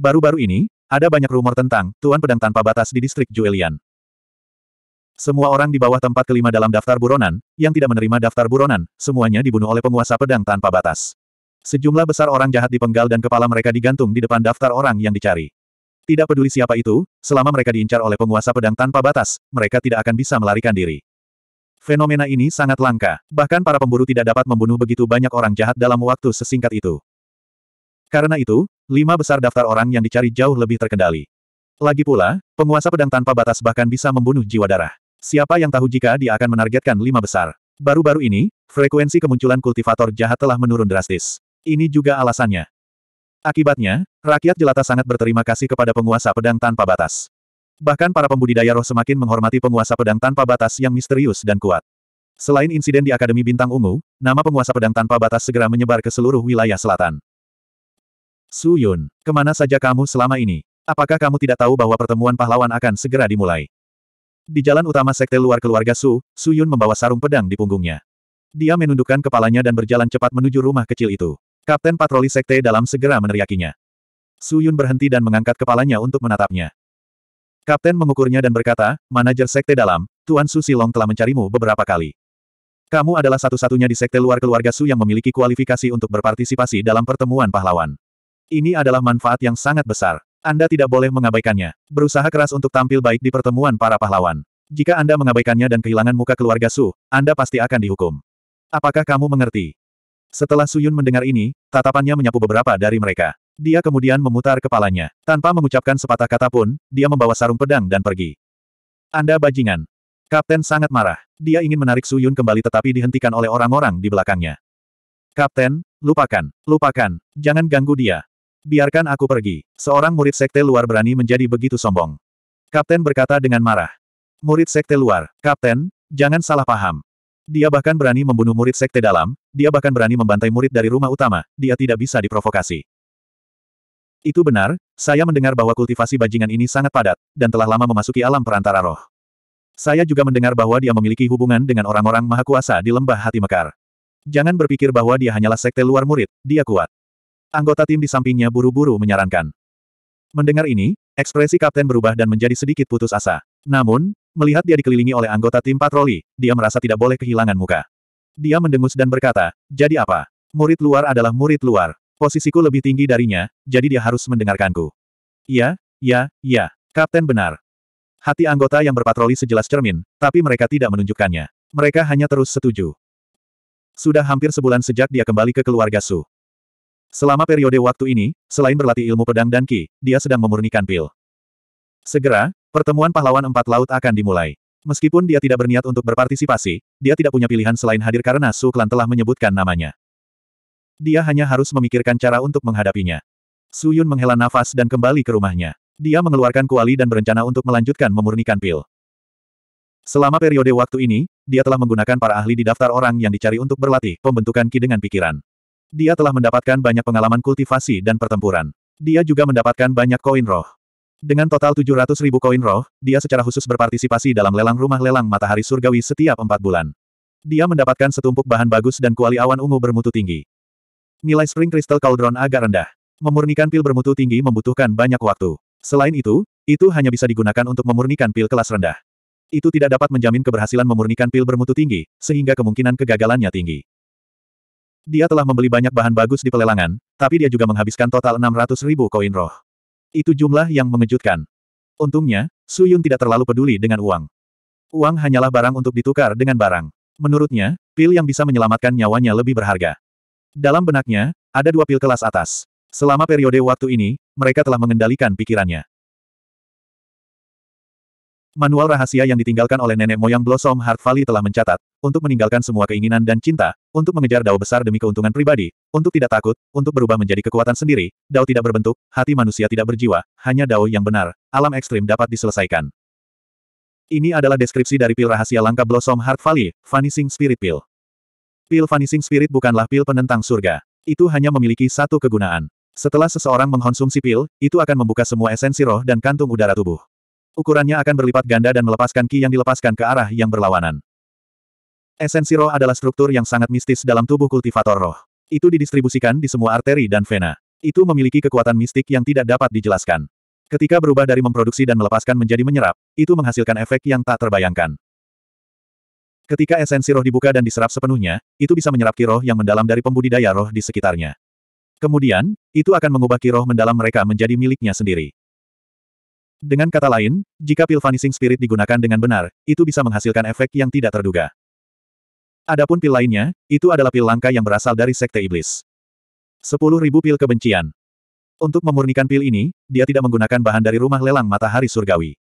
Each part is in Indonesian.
Baru-baru ini, ada banyak rumor tentang Tuan Pedang Tanpa Batas di distrik Juelian. Semua orang di bawah tempat kelima dalam daftar buronan, yang tidak menerima daftar buronan, semuanya dibunuh oleh penguasa pedang tanpa batas. Sejumlah besar orang jahat dipenggal dan kepala mereka digantung di depan daftar orang yang dicari. Tidak peduli siapa itu, selama mereka diincar oleh penguasa pedang tanpa batas, mereka tidak akan bisa melarikan diri. Fenomena ini sangat langka, bahkan para pemburu tidak dapat membunuh begitu banyak orang jahat dalam waktu sesingkat itu. Karena itu, lima besar daftar orang yang dicari jauh lebih terkendali. Lagi pula, penguasa pedang tanpa batas bahkan bisa membunuh jiwa darah. Siapa yang tahu jika dia akan menargetkan lima besar? Baru-baru ini, frekuensi kemunculan kultivator jahat telah menurun drastis. Ini juga alasannya. Akibatnya, rakyat jelata sangat berterima kasih kepada penguasa pedang tanpa batas. Bahkan para pembudidaya roh semakin menghormati penguasa pedang tanpa batas yang misterius dan kuat. Selain insiden di Akademi Bintang Ungu, nama penguasa pedang tanpa batas segera menyebar ke seluruh wilayah selatan. Su Yun, kemana saja kamu selama ini? Apakah kamu tidak tahu bahwa pertemuan pahlawan akan segera dimulai? Di jalan utama sekte luar keluarga Su, Su Yun membawa sarung pedang di punggungnya. Dia menundukkan kepalanya dan berjalan cepat menuju rumah kecil itu. Kapten patroli sekte dalam segera meneriakinya. Su Yun berhenti dan mengangkat kepalanya untuk menatapnya. Kapten mengukurnya dan berkata, manajer sekte dalam, Tuan Su Silong telah mencarimu beberapa kali. Kamu adalah satu-satunya di sekte luar keluarga Su yang memiliki kualifikasi untuk berpartisipasi dalam pertemuan pahlawan. Ini adalah manfaat yang sangat besar. Anda tidak boleh mengabaikannya. Berusaha keras untuk tampil baik di pertemuan para pahlawan. Jika Anda mengabaikannya dan kehilangan muka keluarga Su, Anda pasti akan dihukum. Apakah kamu mengerti? Setelah Su Yun mendengar ini, tatapannya menyapu beberapa dari mereka. Dia kemudian memutar kepalanya. Tanpa mengucapkan sepatah kata pun, dia membawa sarung pedang dan pergi. Anda bajingan. Kapten sangat marah. Dia ingin menarik Su Yun kembali tetapi dihentikan oleh orang-orang di belakangnya. Kapten, lupakan, lupakan, jangan ganggu dia. Biarkan aku pergi. Seorang murid sekte luar berani menjadi begitu sombong. Kapten berkata dengan marah. Murid sekte luar, Kapten, jangan salah paham. Dia bahkan berani membunuh murid sekte dalam, dia bahkan berani membantai murid dari rumah utama, dia tidak bisa diprovokasi. Itu benar, saya mendengar bahwa kultivasi bajingan ini sangat padat, dan telah lama memasuki alam perantara roh. Saya juga mendengar bahwa dia memiliki hubungan dengan orang-orang maha kuasa di lembah hati mekar. Jangan berpikir bahwa dia hanyalah sekte luar murid, dia kuat. Anggota tim di sampingnya buru-buru menyarankan. Mendengar ini, ekspresi kapten berubah dan menjadi sedikit putus asa. Namun, melihat dia dikelilingi oleh anggota tim patroli, dia merasa tidak boleh kehilangan muka. Dia mendengus dan berkata, jadi apa? Murid luar adalah murid luar. Posisiku lebih tinggi darinya, jadi dia harus mendengarkanku. "Ya, ya, ya, kapten benar. Hati anggota yang berpatroli sejelas cermin, tapi mereka tidak menunjukkannya. Mereka hanya terus setuju. Sudah hampir sebulan sejak dia kembali ke keluarga Su. Selama periode waktu ini, selain berlatih ilmu pedang dan ki, dia sedang memurnikan pil. Segera, pertemuan pahlawan empat laut akan dimulai. Meskipun dia tidak berniat untuk berpartisipasi, dia tidak punya pilihan selain hadir karena Su Klan telah menyebutkan namanya. Dia hanya harus memikirkan cara untuk menghadapinya. Su Yun menghela nafas dan kembali ke rumahnya. Dia mengeluarkan kuali dan berencana untuk melanjutkan memurnikan pil. Selama periode waktu ini, dia telah menggunakan para ahli di daftar orang yang dicari untuk berlatih pembentukan ki dengan pikiran. Dia telah mendapatkan banyak pengalaman kultivasi dan pertempuran. Dia juga mendapatkan banyak koin roh. Dengan total 700 ribu koin roh, dia secara khusus berpartisipasi dalam lelang rumah lelang matahari surgawi setiap empat bulan. Dia mendapatkan setumpuk bahan bagus dan kuali awan ungu bermutu tinggi. Nilai Spring Crystal Cauldron agak rendah. Memurnikan pil bermutu tinggi membutuhkan banyak waktu. Selain itu, itu hanya bisa digunakan untuk memurnikan pil kelas rendah. Itu tidak dapat menjamin keberhasilan memurnikan pil bermutu tinggi, sehingga kemungkinan kegagalannya tinggi. Dia telah membeli banyak bahan bagus di pelelangan, tapi dia juga menghabiskan total 600 ribu koin roh. Itu jumlah yang mengejutkan. Untungnya, Su Yun tidak terlalu peduli dengan uang. Uang hanyalah barang untuk ditukar dengan barang. Menurutnya, pil yang bisa menyelamatkan nyawanya lebih berharga. Dalam benaknya, ada dua pil kelas atas. Selama periode waktu ini, mereka telah mengendalikan pikirannya. Manual rahasia yang ditinggalkan oleh nenek moyang Blossom Heart Valley telah mencatat, untuk meninggalkan semua keinginan dan cinta, untuk mengejar Dao besar demi keuntungan pribadi, untuk tidak takut, untuk berubah menjadi kekuatan sendiri, Dao tidak berbentuk, hati manusia tidak berjiwa, hanya Dao yang benar, alam ekstrim dapat diselesaikan. Ini adalah deskripsi dari pil rahasia langka Blossom Heart Valley, Vanishing Spirit Pill. Pil Vanishing Spirit bukanlah pil penentang surga. Itu hanya memiliki satu kegunaan. Setelah seseorang mengkonsumsi pil, itu akan membuka semua esensi roh dan kantung udara tubuh. Ukurannya akan berlipat ganda dan melepaskan ki yang dilepaskan ke arah yang berlawanan. Esensi roh adalah struktur yang sangat mistis dalam tubuh kultivator roh. Itu didistribusikan di semua arteri dan vena. Itu memiliki kekuatan mistik yang tidak dapat dijelaskan. Ketika berubah dari memproduksi dan melepaskan menjadi menyerap, itu menghasilkan efek yang tak terbayangkan. Ketika esensi roh dibuka dan diserap sepenuhnya, itu bisa menyerap kiroh yang mendalam dari pembudidaya roh di sekitarnya. Kemudian, itu akan mengubah kiroh mendalam mereka menjadi miliknya sendiri. Dengan kata lain, jika pil vanishing spirit digunakan dengan benar, itu bisa menghasilkan efek yang tidak terduga. Adapun pil lainnya, itu adalah pil langka yang berasal dari sekte iblis. 10.000 pil kebencian. Untuk memurnikan pil ini, dia tidak menggunakan bahan dari rumah lelang matahari surgawi.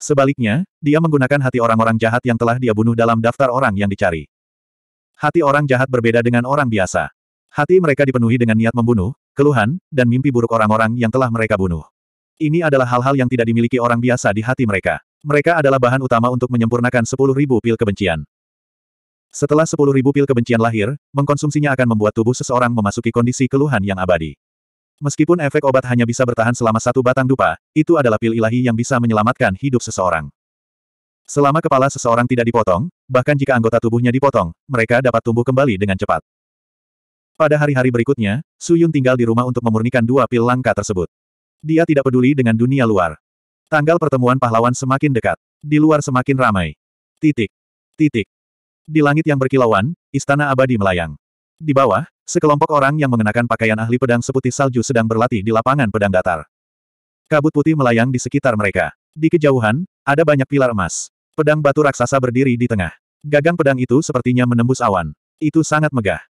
Sebaliknya, dia menggunakan hati orang-orang jahat yang telah dia bunuh dalam daftar orang yang dicari. Hati orang jahat berbeda dengan orang biasa. Hati mereka dipenuhi dengan niat membunuh, keluhan, dan mimpi buruk orang-orang yang telah mereka bunuh. Ini adalah hal-hal yang tidak dimiliki orang biasa di hati mereka. Mereka adalah bahan utama untuk menyempurnakan 10.000 pil kebencian. Setelah 10.000 pil kebencian lahir, mengkonsumsinya akan membuat tubuh seseorang memasuki kondisi keluhan yang abadi. Meskipun efek obat hanya bisa bertahan selama satu batang dupa, itu adalah pil ilahi yang bisa menyelamatkan hidup seseorang. Selama kepala seseorang tidak dipotong, bahkan jika anggota tubuhnya dipotong, mereka dapat tumbuh kembali dengan cepat. Pada hari-hari berikutnya, Su Yun tinggal di rumah untuk memurnikan dua pil langka tersebut. Dia tidak peduli dengan dunia luar. Tanggal pertemuan pahlawan semakin dekat. Di luar semakin ramai. Titik. Titik. Di langit yang berkilauan, istana abadi melayang. Di bawah, sekelompok orang yang mengenakan pakaian ahli pedang seputih salju sedang berlatih di lapangan pedang datar. Kabut putih melayang di sekitar mereka. Di kejauhan, ada banyak pilar emas. Pedang batu raksasa berdiri di tengah. Gagang pedang itu sepertinya menembus awan. Itu sangat megah.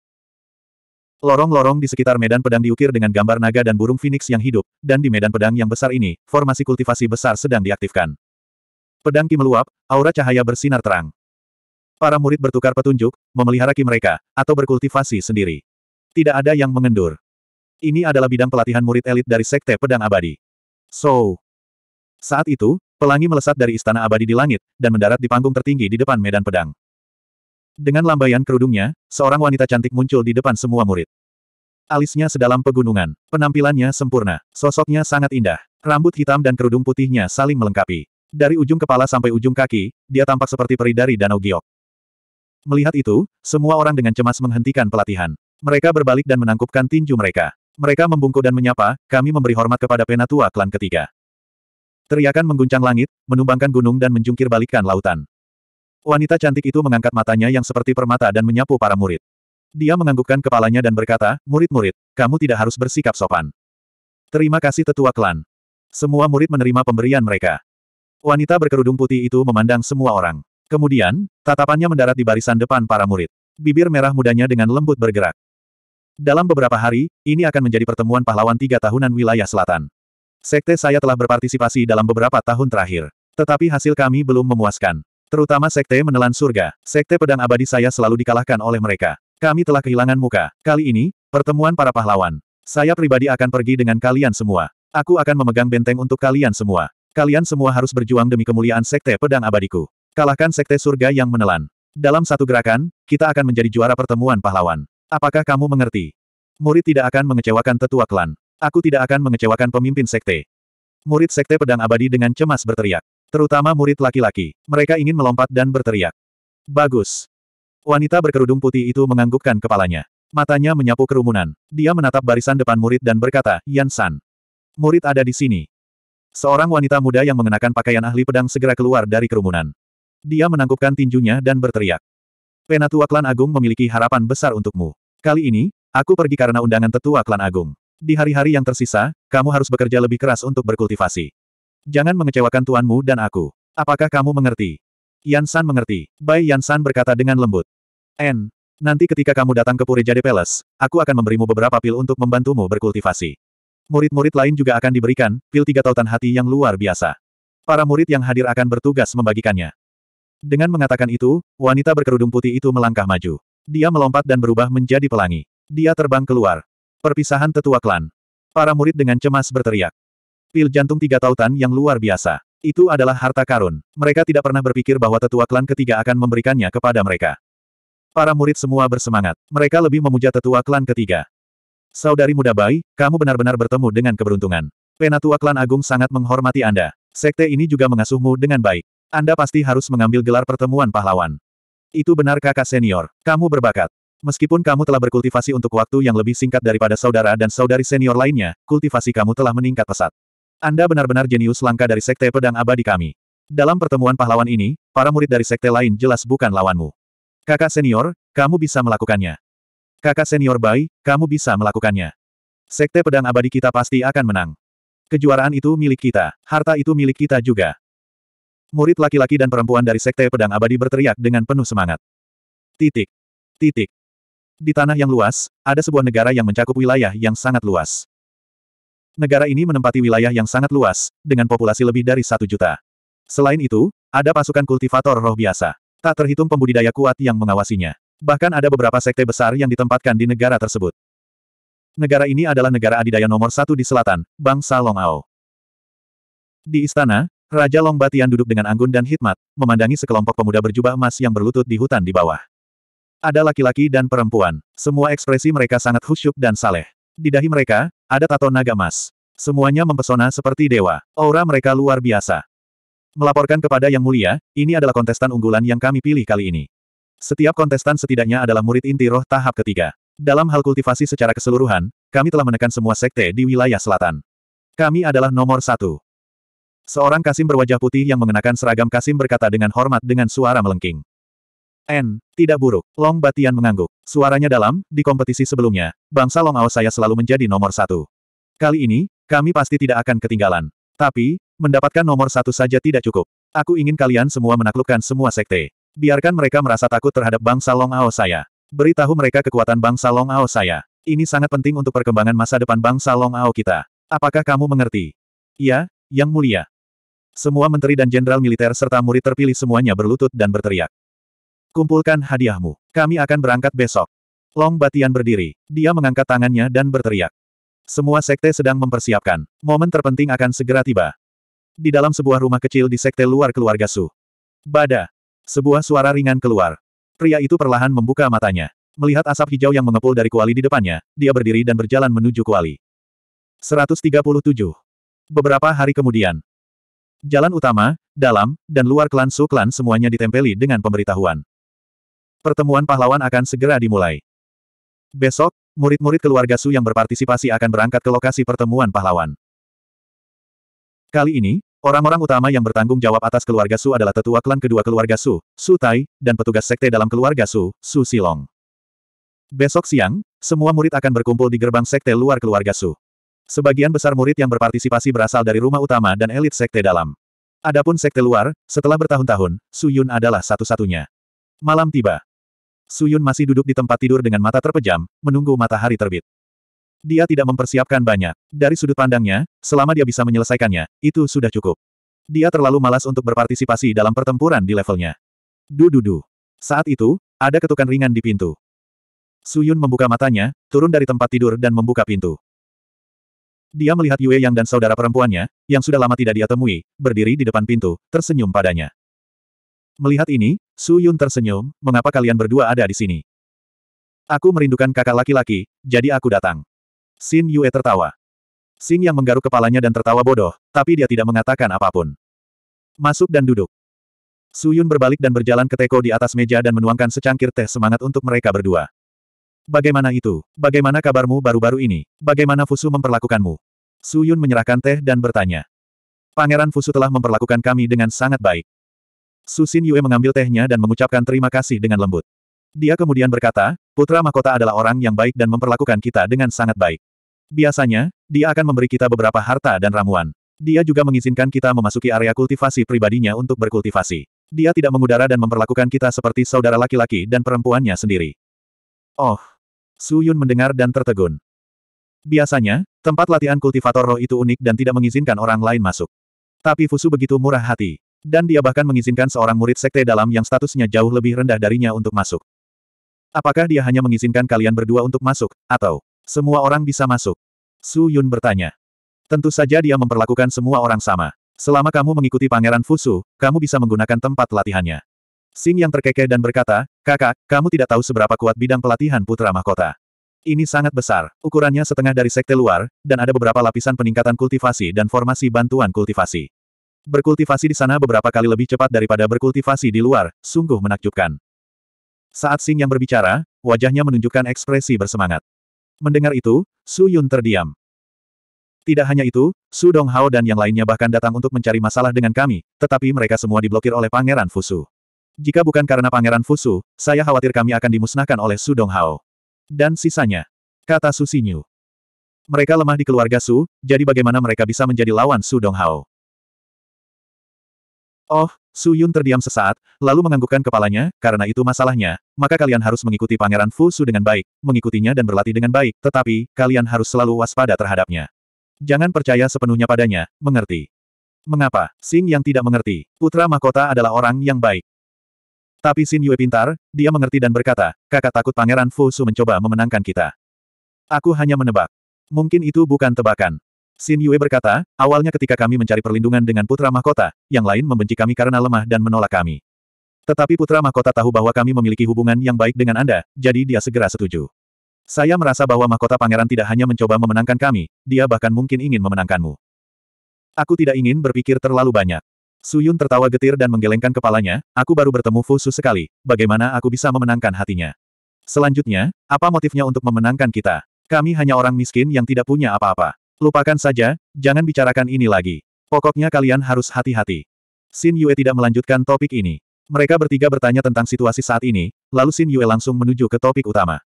Lorong-lorong di sekitar medan pedang diukir dengan gambar naga dan burung phoenix yang hidup, dan di medan pedang yang besar ini, formasi kultivasi besar sedang diaktifkan. Pedang Ki meluap, aura cahaya bersinar terang. Para murid bertukar petunjuk, memelihara ki mereka, atau berkultivasi sendiri. Tidak ada yang mengendur. Ini adalah bidang pelatihan murid elit dari Sekte Pedang Abadi. So. Saat itu, pelangi melesat dari Istana Abadi di langit, dan mendarat di panggung tertinggi di depan medan pedang. Dengan lambaian kerudungnya, seorang wanita cantik muncul di depan semua murid. Alisnya sedalam pegunungan, penampilannya sempurna, sosoknya sangat indah, rambut hitam dan kerudung putihnya saling melengkapi. Dari ujung kepala sampai ujung kaki, dia tampak seperti peri dari Danau Giok. Melihat itu, semua orang dengan cemas menghentikan pelatihan. Mereka berbalik dan menangkupkan tinju mereka. Mereka membungkuk dan menyapa, kami memberi hormat kepada penatua klan ketiga. Teriakan mengguncang langit, menumbangkan gunung dan menjungkir balikkan lautan. Wanita cantik itu mengangkat matanya yang seperti permata dan menyapu para murid. Dia menganggukkan kepalanya dan berkata, murid-murid, kamu tidak harus bersikap sopan. Terima kasih tetua klan. Semua murid menerima pemberian mereka. Wanita berkerudung putih itu memandang semua orang. Kemudian, tatapannya mendarat di barisan depan para murid. Bibir merah mudanya dengan lembut bergerak. Dalam beberapa hari, ini akan menjadi pertemuan pahlawan tiga tahunan wilayah selatan. Sekte saya telah berpartisipasi dalam beberapa tahun terakhir. Tetapi hasil kami belum memuaskan. Terutama sekte menelan surga. Sekte pedang abadi saya selalu dikalahkan oleh mereka. Kami telah kehilangan muka. Kali ini, pertemuan para pahlawan. Saya pribadi akan pergi dengan kalian semua. Aku akan memegang benteng untuk kalian semua. Kalian semua harus berjuang demi kemuliaan sekte pedang abadiku. Kalahkan Sekte Surga yang menelan. Dalam satu gerakan, kita akan menjadi juara pertemuan pahlawan. Apakah kamu mengerti? Murid tidak akan mengecewakan tetua klan. Aku tidak akan mengecewakan pemimpin sekte. Murid sekte pedang abadi dengan cemas berteriak. Terutama murid laki-laki. Mereka ingin melompat dan berteriak. Bagus. Wanita berkerudung putih itu menganggukkan kepalanya. Matanya menyapu kerumunan. Dia menatap barisan depan murid dan berkata, Yan San. Murid ada di sini. Seorang wanita muda yang mengenakan pakaian ahli pedang segera keluar dari kerumunan. Dia menangkupkan tinjunya dan berteriak. Penatua Klan Agung memiliki harapan besar untukmu. Kali ini, aku pergi karena undangan tetua Klan Agung. Di hari-hari yang tersisa, kamu harus bekerja lebih keras untuk berkultivasi. Jangan mengecewakan tuanmu dan aku. Apakah kamu mengerti? Yansan mengerti. Bai Yansan berkata dengan lembut. N, Nanti ketika kamu datang ke Jade Palace, aku akan memberimu beberapa pil untuk membantumu berkultivasi. Murid-murid lain juga akan diberikan, pil tiga tautan hati yang luar biasa. Para murid yang hadir akan bertugas membagikannya. Dengan mengatakan itu, wanita berkerudung putih itu melangkah maju. Dia melompat dan berubah menjadi pelangi. Dia terbang keluar. Perpisahan tetua klan. Para murid dengan cemas berteriak. Pil jantung tiga tautan yang luar biasa. Itu adalah harta karun. Mereka tidak pernah berpikir bahwa tetua klan ketiga akan memberikannya kepada mereka. Para murid semua bersemangat. Mereka lebih memuja tetua klan ketiga. Saudari muda bayi, kamu benar-benar bertemu dengan keberuntungan. Penatua klan agung sangat menghormati Anda. Sekte ini juga mengasuhmu dengan baik. Anda pasti harus mengambil gelar pertemuan pahlawan. Itu benar kakak senior, kamu berbakat. Meskipun kamu telah berkultivasi untuk waktu yang lebih singkat daripada saudara dan saudari senior lainnya, kultivasi kamu telah meningkat pesat. Anda benar-benar jenius langka dari sekte pedang abadi kami. Dalam pertemuan pahlawan ini, para murid dari sekte lain jelas bukan lawanmu. Kakak senior, kamu bisa melakukannya. Kakak senior Bai, kamu bisa melakukannya. Sekte pedang abadi kita pasti akan menang. Kejuaraan itu milik kita, harta itu milik kita juga. Murid laki-laki dan perempuan dari Sekte Pedang Abadi berteriak dengan penuh semangat. Titik. Titik. Di tanah yang luas, ada sebuah negara yang mencakup wilayah yang sangat luas. Negara ini menempati wilayah yang sangat luas, dengan populasi lebih dari satu juta. Selain itu, ada pasukan kultivator roh biasa. Tak terhitung pembudidaya kuat yang mengawasinya. Bahkan ada beberapa sekte besar yang ditempatkan di negara tersebut. Negara ini adalah negara adidaya nomor satu di selatan, bangsa Longao. Di istana, Raja Long duduk dengan anggun dan hikmat, memandangi sekelompok pemuda berjubah emas yang berlutut di hutan di bawah. Ada laki-laki dan perempuan. Semua ekspresi mereka sangat khusyuk dan saleh. Di dahi mereka, ada tato naga emas. Semuanya mempesona seperti dewa. Aura mereka luar biasa. Melaporkan kepada Yang Mulia, ini adalah kontestan unggulan yang kami pilih kali ini. Setiap kontestan setidaknya adalah murid inti roh tahap ketiga. Dalam hal kultivasi secara keseluruhan, kami telah menekan semua sekte di wilayah selatan. Kami adalah nomor satu. Seorang Kasim berwajah putih yang mengenakan seragam Kasim berkata dengan hormat dengan suara melengking. N, tidak buruk. Long Batian mengangguk. Suaranya dalam, di kompetisi sebelumnya, bangsa Long Ao saya selalu menjadi nomor satu. Kali ini, kami pasti tidak akan ketinggalan. Tapi, mendapatkan nomor satu saja tidak cukup. Aku ingin kalian semua menaklukkan semua sekte. Biarkan mereka merasa takut terhadap bangsa Long Ao saya. Beritahu mereka kekuatan bangsa Long Ao saya. Ini sangat penting untuk perkembangan masa depan bangsa Long Ao kita. Apakah kamu mengerti? Ya, Yang Mulia. Semua menteri dan jenderal militer serta murid terpilih semuanya berlutut dan berteriak. Kumpulkan hadiahmu. Kami akan berangkat besok. Long Batian berdiri. Dia mengangkat tangannya dan berteriak. Semua sekte sedang mempersiapkan. Momen terpenting akan segera tiba. Di dalam sebuah rumah kecil di sekte luar keluarga Su. Bada. Sebuah suara ringan keluar. Pria itu perlahan membuka matanya. Melihat asap hijau yang mengepul dari kuali di depannya, dia berdiri dan berjalan menuju kuali. 137. Beberapa hari kemudian, Jalan utama, dalam, dan luar klan Su klan semuanya ditempeli dengan pemberitahuan. Pertemuan pahlawan akan segera dimulai. Besok, murid-murid keluarga Su yang berpartisipasi akan berangkat ke lokasi pertemuan pahlawan. Kali ini, orang-orang utama yang bertanggung jawab atas keluarga Su adalah tetua klan kedua keluarga Su, Su Tai, dan petugas sekte dalam keluarga Su, Su Silong. Besok siang, semua murid akan berkumpul di gerbang sekte luar keluarga Su. Sebagian besar murid yang berpartisipasi berasal dari rumah utama dan elit sekte dalam. Adapun sekte luar, setelah bertahun-tahun, Suyun adalah satu-satunya. Malam tiba. Suyun masih duduk di tempat tidur dengan mata terpejam, menunggu matahari terbit. Dia tidak mempersiapkan banyak. Dari sudut pandangnya, selama dia bisa menyelesaikannya, itu sudah cukup. Dia terlalu malas untuk berpartisipasi dalam pertempuran di levelnya. Dududu. Saat itu, ada ketukan ringan di pintu. Suyun membuka matanya, turun dari tempat tidur dan membuka pintu. Dia melihat Yue Yang dan saudara perempuannya, yang sudah lama tidak dia temui, berdiri di depan pintu, tersenyum padanya. Melihat ini, Su Yun tersenyum, mengapa kalian berdua ada di sini? Aku merindukan kakak laki-laki, jadi aku datang. Xin Yue tertawa. Xin yang menggaruk kepalanya dan tertawa bodoh, tapi dia tidak mengatakan apapun. Masuk dan duduk. Su Yun berbalik dan berjalan ke teko di atas meja dan menuangkan secangkir teh semangat untuk mereka berdua. Bagaimana itu? Bagaimana kabarmu baru-baru ini? Bagaimana Fusu memperlakukanmu? Su Yun menyerahkan teh dan bertanya. Pangeran Fusu telah memperlakukan kami dengan sangat baik. Su Xin Yue mengambil tehnya dan mengucapkan terima kasih dengan lembut. Dia kemudian berkata, Putra Mahkota adalah orang yang baik dan memperlakukan kita dengan sangat baik. Biasanya, dia akan memberi kita beberapa harta dan ramuan. Dia juga mengizinkan kita memasuki area kultivasi pribadinya untuk berkultivasi. Dia tidak mengudara dan memperlakukan kita seperti saudara laki-laki dan perempuannya sendiri. Oh, Su Yun mendengar dan tertegun. Biasanya, tempat latihan kultivator roh itu unik dan tidak mengizinkan orang lain masuk. Tapi Fusu begitu murah hati. Dan dia bahkan mengizinkan seorang murid sekte dalam yang statusnya jauh lebih rendah darinya untuk masuk. Apakah dia hanya mengizinkan kalian berdua untuk masuk, atau semua orang bisa masuk? Su Yun bertanya. Tentu saja dia memperlakukan semua orang sama. Selama kamu mengikuti Pangeran Fusu, kamu bisa menggunakan tempat latihannya. Sing yang terkekeh dan berkata, kakak, kamu tidak tahu seberapa kuat bidang pelatihan putra mahkota. Ini sangat besar, ukurannya setengah dari sekte luar, dan ada beberapa lapisan peningkatan kultivasi dan formasi bantuan kultivasi. Berkultivasi di sana beberapa kali lebih cepat daripada berkultivasi di luar, sungguh menakjubkan. Saat Sing yang berbicara, wajahnya menunjukkan ekspresi bersemangat. Mendengar itu, Su Yun terdiam. Tidak hanya itu, Su Dong Hao dan yang lainnya bahkan datang untuk mencari masalah dengan kami, tetapi mereka semua diblokir oleh Pangeran Fusu. Jika bukan karena Pangeran Fusu, saya khawatir kami akan dimusnahkan oleh Su Donghao. Dan sisanya, kata Su Xinyu. Mereka lemah di keluarga Su, jadi bagaimana mereka bisa menjadi lawan Su Donghao? Oh, Su Yun terdiam sesaat, lalu menganggukkan kepalanya, karena itu masalahnya, maka kalian harus mengikuti Pangeran Fusu dengan baik, mengikutinya dan berlatih dengan baik, tetapi, kalian harus selalu waspada terhadapnya. Jangan percaya sepenuhnya padanya, mengerti. Mengapa? Sing yang tidak mengerti, putra mahkota adalah orang yang baik. Tapi Xin Yue pintar, dia mengerti dan berkata, kakak takut Pangeran Fu Su mencoba memenangkan kita. Aku hanya menebak. Mungkin itu bukan tebakan. Xin Yue berkata, awalnya ketika kami mencari perlindungan dengan Putra Mahkota, yang lain membenci kami karena lemah dan menolak kami. Tetapi Putra Mahkota tahu bahwa kami memiliki hubungan yang baik dengan Anda, jadi dia segera setuju. Saya merasa bahwa Mahkota Pangeran tidak hanya mencoba memenangkan kami, dia bahkan mungkin ingin memenangkanmu. Aku tidak ingin berpikir terlalu banyak. Su Yun tertawa getir dan menggelengkan kepalanya, aku baru bertemu Fusu sekali, bagaimana aku bisa memenangkan hatinya? Selanjutnya, apa motifnya untuk memenangkan kita? Kami hanya orang miskin yang tidak punya apa-apa. Lupakan saja, jangan bicarakan ini lagi. Pokoknya kalian harus hati-hati. Xin Yue tidak melanjutkan topik ini. Mereka bertiga bertanya tentang situasi saat ini, lalu Xin Yue langsung menuju ke topik utama.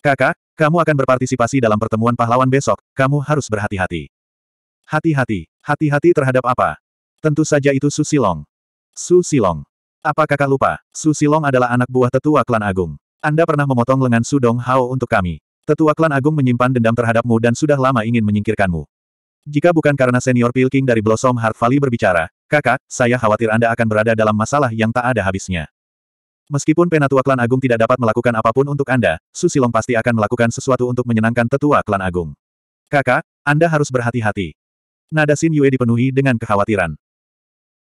Kakak, kamu akan berpartisipasi dalam pertemuan pahlawan besok, kamu harus berhati-hati. Hati-hati, hati-hati terhadap apa? Tentu saja itu Su Silong. Su Silong. Apa kakak lupa, Su Silong adalah anak buah tetua klan agung. Anda pernah memotong lengan Su Dong Hao untuk kami. Tetua klan agung menyimpan dendam terhadapmu dan sudah lama ingin menyingkirkanmu. Jika bukan karena senior Pilking dari Blossom Heart Valley berbicara, kakak, saya khawatir Anda akan berada dalam masalah yang tak ada habisnya. Meskipun penatua klan agung tidak dapat melakukan apapun untuk Anda, Su Silong pasti akan melakukan sesuatu untuk menyenangkan tetua klan agung. Kakak, Anda harus berhati-hati. Nada Xin Yue dipenuhi dengan kekhawatiran.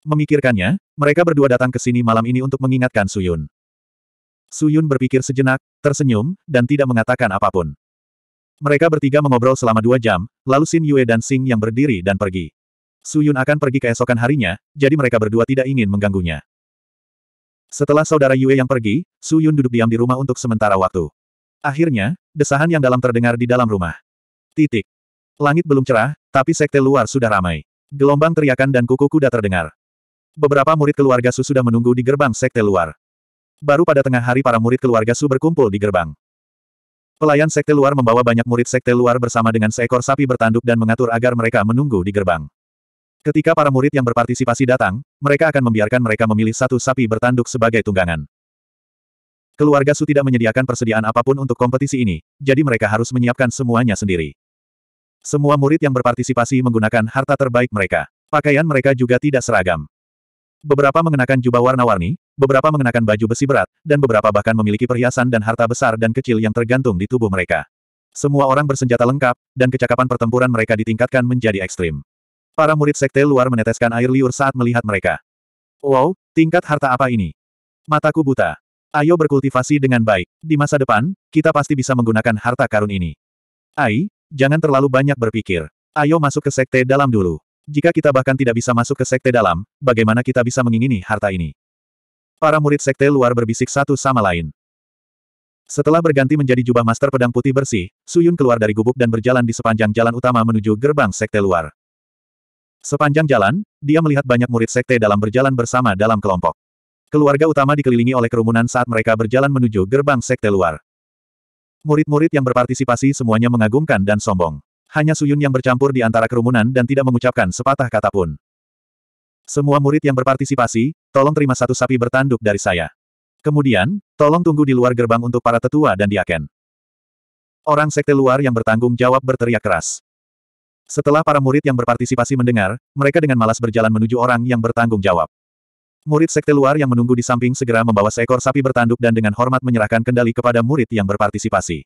Memikirkannya, mereka berdua datang ke sini malam ini untuk mengingatkan Suyun. Suyun berpikir sejenak, tersenyum, dan tidak mengatakan apapun. Mereka bertiga mengobrol selama dua jam, lalu Sin Yue dan Sing yang berdiri dan pergi. Suyun akan pergi keesokan harinya, jadi mereka berdua tidak ingin mengganggunya. Setelah saudara Yue yang pergi, Suyun duduk diam di rumah untuk sementara waktu. Akhirnya, desahan yang dalam terdengar di dalam rumah. Titik. Langit belum cerah, tapi sekte luar sudah ramai. Gelombang teriakan dan kuku kuda terdengar. Beberapa murid keluarga Su sudah menunggu di gerbang sekte luar. Baru pada tengah hari para murid keluarga Su berkumpul di gerbang. Pelayan sekte luar membawa banyak murid sekte luar bersama dengan seekor sapi bertanduk dan mengatur agar mereka menunggu di gerbang. Ketika para murid yang berpartisipasi datang, mereka akan membiarkan mereka memilih satu sapi bertanduk sebagai tunggangan. Keluarga Su tidak menyediakan persediaan apapun untuk kompetisi ini, jadi mereka harus menyiapkan semuanya sendiri. Semua murid yang berpartisipasi menggunakan harta terbaik mereka. Pakaian mereka juga tidak seragam. Beberapa mengenakan jubah warna-warni, beberapa mengenakan baju besi berat, dan beberapa bahkan memiliki perhiasan dan harta besar dan kecil yang tergantung di tubuh mereka. Semua orang bersenjata lengkap, dan kecakapan pertempuran mereka ditingkatkan menjadi ekstrim. Para murid sekte luar meneteskan air liur saat melihat mereka. Wow, tingkat harta apa ini? Mataku buta. Ayo berkultivasi dengan baik. Di masa depan, kita pasti bisa menggunakan harta karun ini. Ai, jangan terlalu banyak berpikir. Ayo masuk ke sekte dalam dulu. Jika kita bahkan tidak bisa masuk ke sekte dalam, bagaimana kita bisa mengingini harta ini? Para murid sekte luar berbisik satu sama lain. Setelah berganti menjadi jubah master pedang putih bersih, Suyun keluar dari gubuk dan berjalan di sepanjang jalan utama menuju gerbang sekte luar. Sepanjang jalan, dia melihat banyak murid sekte dalam berjalan bersama dalam kelompok. Keluarga utama dikelilingi oleh kerumunan saat mereka berjalan menuju gerbang sekte luar. Murid-murid yang berpartisipasi semuanya mengagumkan dan sombong hanya Suyun yang bercampur di antara kerumunan dan tidak mengucapkan sepatah kata pun. Semua murid yang berpartisipasi, tolong terima satu sapi bertanduk dari saya. Kemudian, tolong tunggu di luar gerbang untuk para tetua dan diaken. Orang sekte luar yang bertanggung jawab berteriak keras. Setelah para murid yang berpartisipasi mendengar, mereka dengan malas berjalan menuju orang yang bertanggung jawab. Murid sekte luar yang menunggu di samping segera membawa seekor sapi bertanduk dan dengan hormat menyerahkan kendali kepada murid yang berpartisipasi.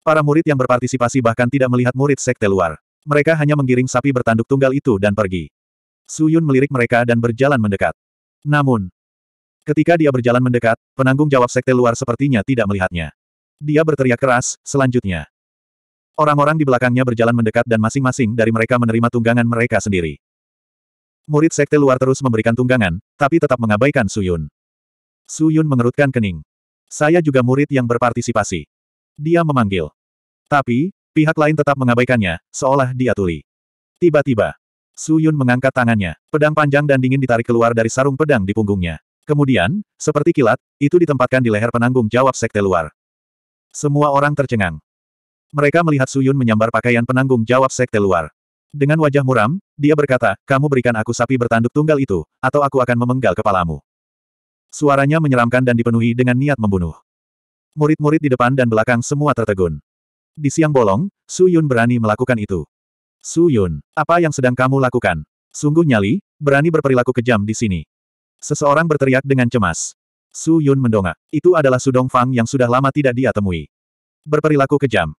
Para murid yang berpartisipasi bahkan tidak melihat murid sekte luar. Mereka hanya menggiring sapi bertanduk tunggal itu dan pergi. Suyun melirik mereka dan berjalan mendekat. Namun, ketika dia berjalan mendekat, penanggung jawab sekte luar sepertinya tidak melihatnya. Dia berteriak keras, selanjutnya. Orang-orang di belakangnya berjalan mendekat dan masing-masing dari mereka menerima tunggangan mereka sendiri. Murid sekte luar terus memberikan tunggangan, tapi tetap mengabaikan Suyun. Suyun mengerutkan kening. Saya juga murid yang berpartisipasi dia memanggil. Tapi, pihak lain tetap mengabaikannya, seolah dia tuli. Tiba-tiba, Su Yun mengangkat tangannya, pedang panjang dan dingin ditarik keluar dari sarung pedang di punggungnya. Kemudian, seperti kilat, itu ditempatkan di leher penanggung jawab sekte luar. Semua orang tercengang. Mereka melihat Su Yun menyambar pakaian penanggung jawab sekte luar. Dengan wajah muram, dia berkata, kamu berikan aku sapi bertanduk tunggal itu, atau aku akan memenggal kepalamu. Suaranya menyeramkan dan dipenuhi dengan niat membunuh. Murid-murid di depan dan belakang semua tertegun. Di siang bolong, Su Yun berani melakukan itu. Su Yun, apa yang sedang kamu lakukan? Sungguh nyali, berani berperilaku kejam di sini. Seseorang berteriak dengan cemas. Su Yun mendongak. Itu adalah Su Fang yang sudah lama tidak dia temui. Berperilaku kejam.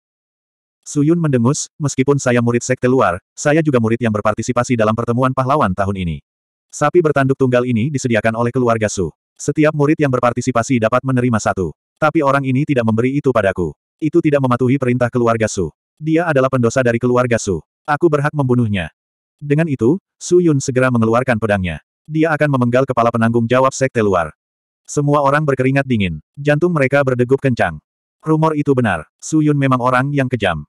Su Yun mendengus, meskipun saya murid sekte luar, saya juga murid yang berpartisipasi dalam pertemuan pahlawan tahun ini. Sapi bertanduk tunggal ini disediakan oleh keluarga Su. Setiap murid yang berpartisipasi dapat menerima satu. Tapi orang ini tidak memberi itu padaku. Itu tidak mematuhi perintah keluarga Su. Dia adalah pendosa dari keluarga Su. Aku berhak membunuhnya. Dengan itu, Su Yun segera mengeluarkan pedangnya. Dia akan memenggal kepala penanggung jawab sekte luar. Semua orang berkeringat dingin. Jantung mereka berdegup kencang. Rumor itu benar. Su Yun memang orang yang kejam.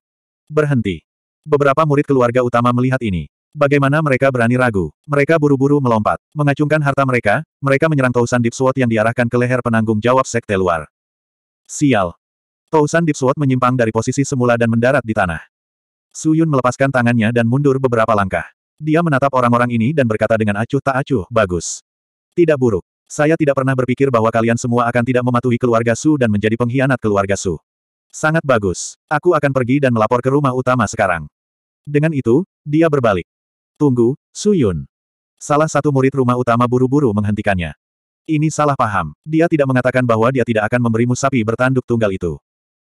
Berhenti. Beberapa murid keluarga utama melihat ini. Bagaimana mereka berani ragu? Mereka buru-buru melompat, mengacungkan harta mereka, mereka menyerang Tausan Deep yang diarahkan ke leher penanggung jawab sekte luar. Sial. Tousan Dipsuot menyimpang dari posisi semula dan mendarat di tanah. Suyun melepaskan tangannya dan mundur beberapa langkah. Dia menatap orang-orang ini dan berkata dengan acuh tak acuh, bagus. Tidak buruk. Saya tidak pernah berpikir bahwa kalian semua akan tidak mematuhi keluarga Su dan menjadi pengkhianat keluarga Su. Sangat bagus. Aku akan pergi dan melapor ke rumah utama sekarang. Dengan itu, dia berbalik. Tunggu, Su Yun. Salah satu murid rumah utama buru-buru menghentikannya. Ini salah paham. Dia tidak mengatakan bahwa dia tidak akan memberimu sapi bertanduk tunggal itu.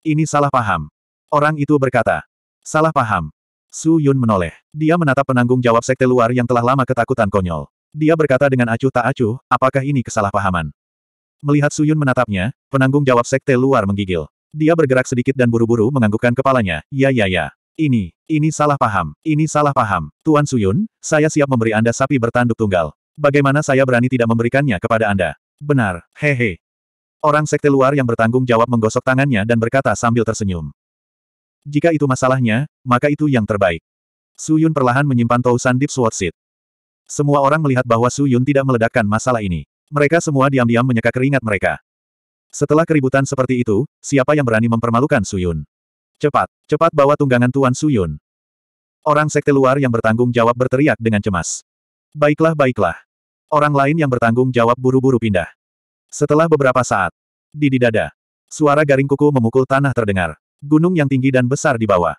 Ini salah paham. Orang itu berkata. Salah paham. Su Yun menoleh. Dia menatap penanggung jawab sekte luar yang telah lama ketakutan konyol. Dia berkata dengan acuh tak acuh, apakah ini kesalahpahaman? Melihat Su Yun menatapnya, penanggung jawab sekte luar menggigil. Dia bergerak sedikit dan buru-buru menganggukkan kepalanya, ya ya ya. Ini, ini salah paham, ini salah paham. Tuan Su Yun, saya siap memberi Anda sapi bertanduk tunggal. Bagaimana saya berani tidak memberikannya kepada Anda? Benar, hehe. Orang sekte luar yang bertanggung jawab menggosok tangannya dan berkata sambil tersenyum. Jika itu masalahnya, maka itu yang terbaik. Su Yun perlahan menyimpan Tousan Deep Sword Seed. Semua orang melihat bahwa Su Yun tidak meledakkan masalah ini. Mereka semua diam-diam menyeka keringat mereka. Setelah keributan seperti itu, siapa yang berani mempermalukan Su Yun? Cepat, cepat bawa tunggangan Tuan Su Yun. Orang sekte luar yang bertanggung jawab berteriak dengan cemas. Baiklah baiklah. Orang lain yang bertanggung jawab buru-buru pindah. Setelah beberapa saat, di dada, suara garing kuku memukul tanah terdengar. Gunung yang tinggi dan besar di bawah.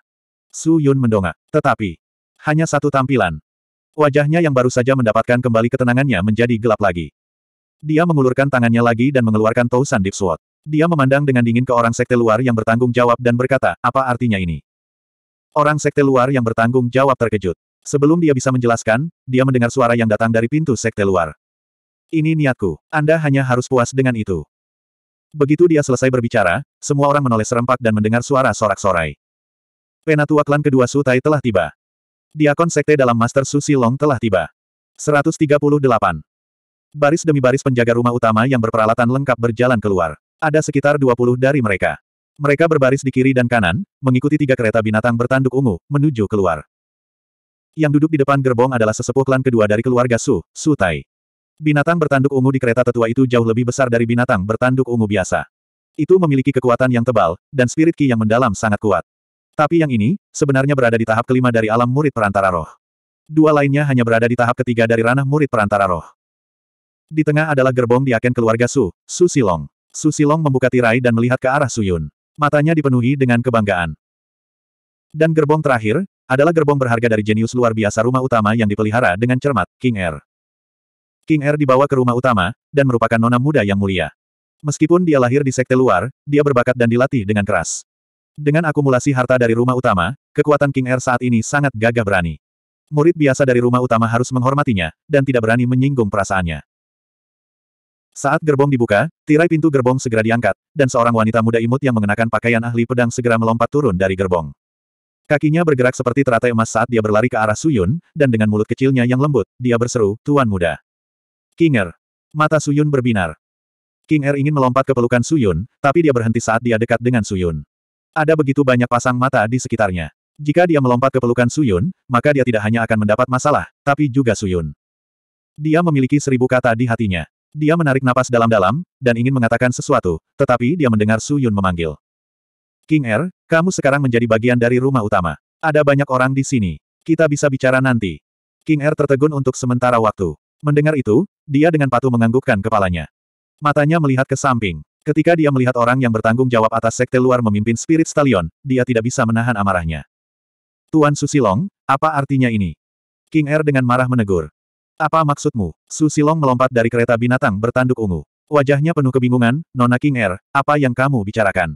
Su Yun mendongak. Tetapi, hanya satu tampilan. Wajahnya yang baru saja mendapatkan kembali ketenangannya menjadi gelap lagi. Dia mengulurkan tangannya lagi dan mengeluarkan tausan Deep Sword. Dia memandang dengan dingin ke orang sekte luar yang bertanggung jawab dan berkata, apa artinya ini? Orang sekte luar yang bertanggung jawab terkejut. Sebelum dia bisa menjelaskan, dia mendengar suara yang datang dari pintu sekte luar. Ini niatku, Anda hanya harus puas dengan itu. Begitu dia selesai berbicara, semua orang menoleh serempak dan mendengar suara sorak-sorai. Penatua klan kedua Sutai telah tiba. Diakon sekte dalam Master Susi Long telah tiba. 138. Baris demi baris penjaga rumah utama yang berperalatan lengkap berjalan keluar. Ada sekitar 20 dari mereka. Mereka berbaris di kiri dan kanan, mengikuti tiga kereta binatang bertanduk ungu, menuju keluar. Yang duduk di depan gerbong adalah sesepuh klan kedua dari keluarga Su, Su Tai. Binatang bertanduk ungu di kereta tetua itu jauh lebih besar dari binatang bertanduk ungu biasa. Itu memiliki kekuatan yang tebal, dan spirit ki yang mendalam sangat kuat. Tapi yang ini, sebenarnya berada di tahap kelima dari alam murid perantara roh. Dua lainnya hanya berada di tahap ketiga dari ranah murid perantara roh. Di tengah adalah gerbong diaken keluarga Su, Su Silong. Su Silong membuka tirai dan melihat ke arah Su Yun. Matanya dipenuhi dengan kebanggaan. Dan gerbong terakhir, adalah gerbong berharga dari jenius luar biasa rumah utama yang dipelihara dengan cermat, King Air. King Air dibawa ke rumah utama, dan merupakan nona muda yang mulia. Meskipun dia lahir di sekte luar, dia berbakat dan dilatih dengan keras. Dengan akumulasi harta dari rumah utama, kekuatan King Air saat ini sangat gagah berani. Murid biasa dari rumah utama harus menghormatinya, dan tidak berani menyinggung perasaannya. Saat gerbong dibuka, tirai pintu gerbong segera diangkat, dan seorang wanita muda imut yang mengenakan pakaian ahli pedang segera melompat turun dari gerbong. Kakinya bergerak seperti teratai emas saat dia berlari ke arah Suyun, dan dengan mulut kecilnya yang lembut, dia berseru, Tuan Muda. Kinger." Er. Mata Suyun berbinar. Kinger ingin melompat ke pelukan Suyun, tapi dia berhenti saat dia dekat dengan Suyun. Ada begitu banyak pasang mata di sekitarnya. Jika dia melompat ke pelukan Suyun, maka dia tidak hanya akan mendapat masalah, tapi juga Suyun. Dia memiliki seribu kata di hatinya. Dia menarik napas dalam-dalam, dan ingin mengatakan sesuatu, tetapi dia mendengar Suyun memanggil. King Er, kamu sekarang menjadi bagian dari rumah utama. Ada banyak orang di sini. Kita bisa bicara nanti. King Er tertegun untuk sementara waktu. Mendengar itu, dia dengan patuh menganggukkan kepalanya. Matanya melihat ke samping. Ketika dia melihat orang yang bertanggung jawab atas sekte luar memimpin Spirit Stallion, dia tidak bisa menahan amarahnya. Tuan Susilong, apa artinya ini? King Er dengan marah menegur. Apa maksudmu? Susilong melompat dari kereta binatang bertanduk ungu. Wajahnya penuh kebingungan, Nona King Er, apa yang kamu bicarakan?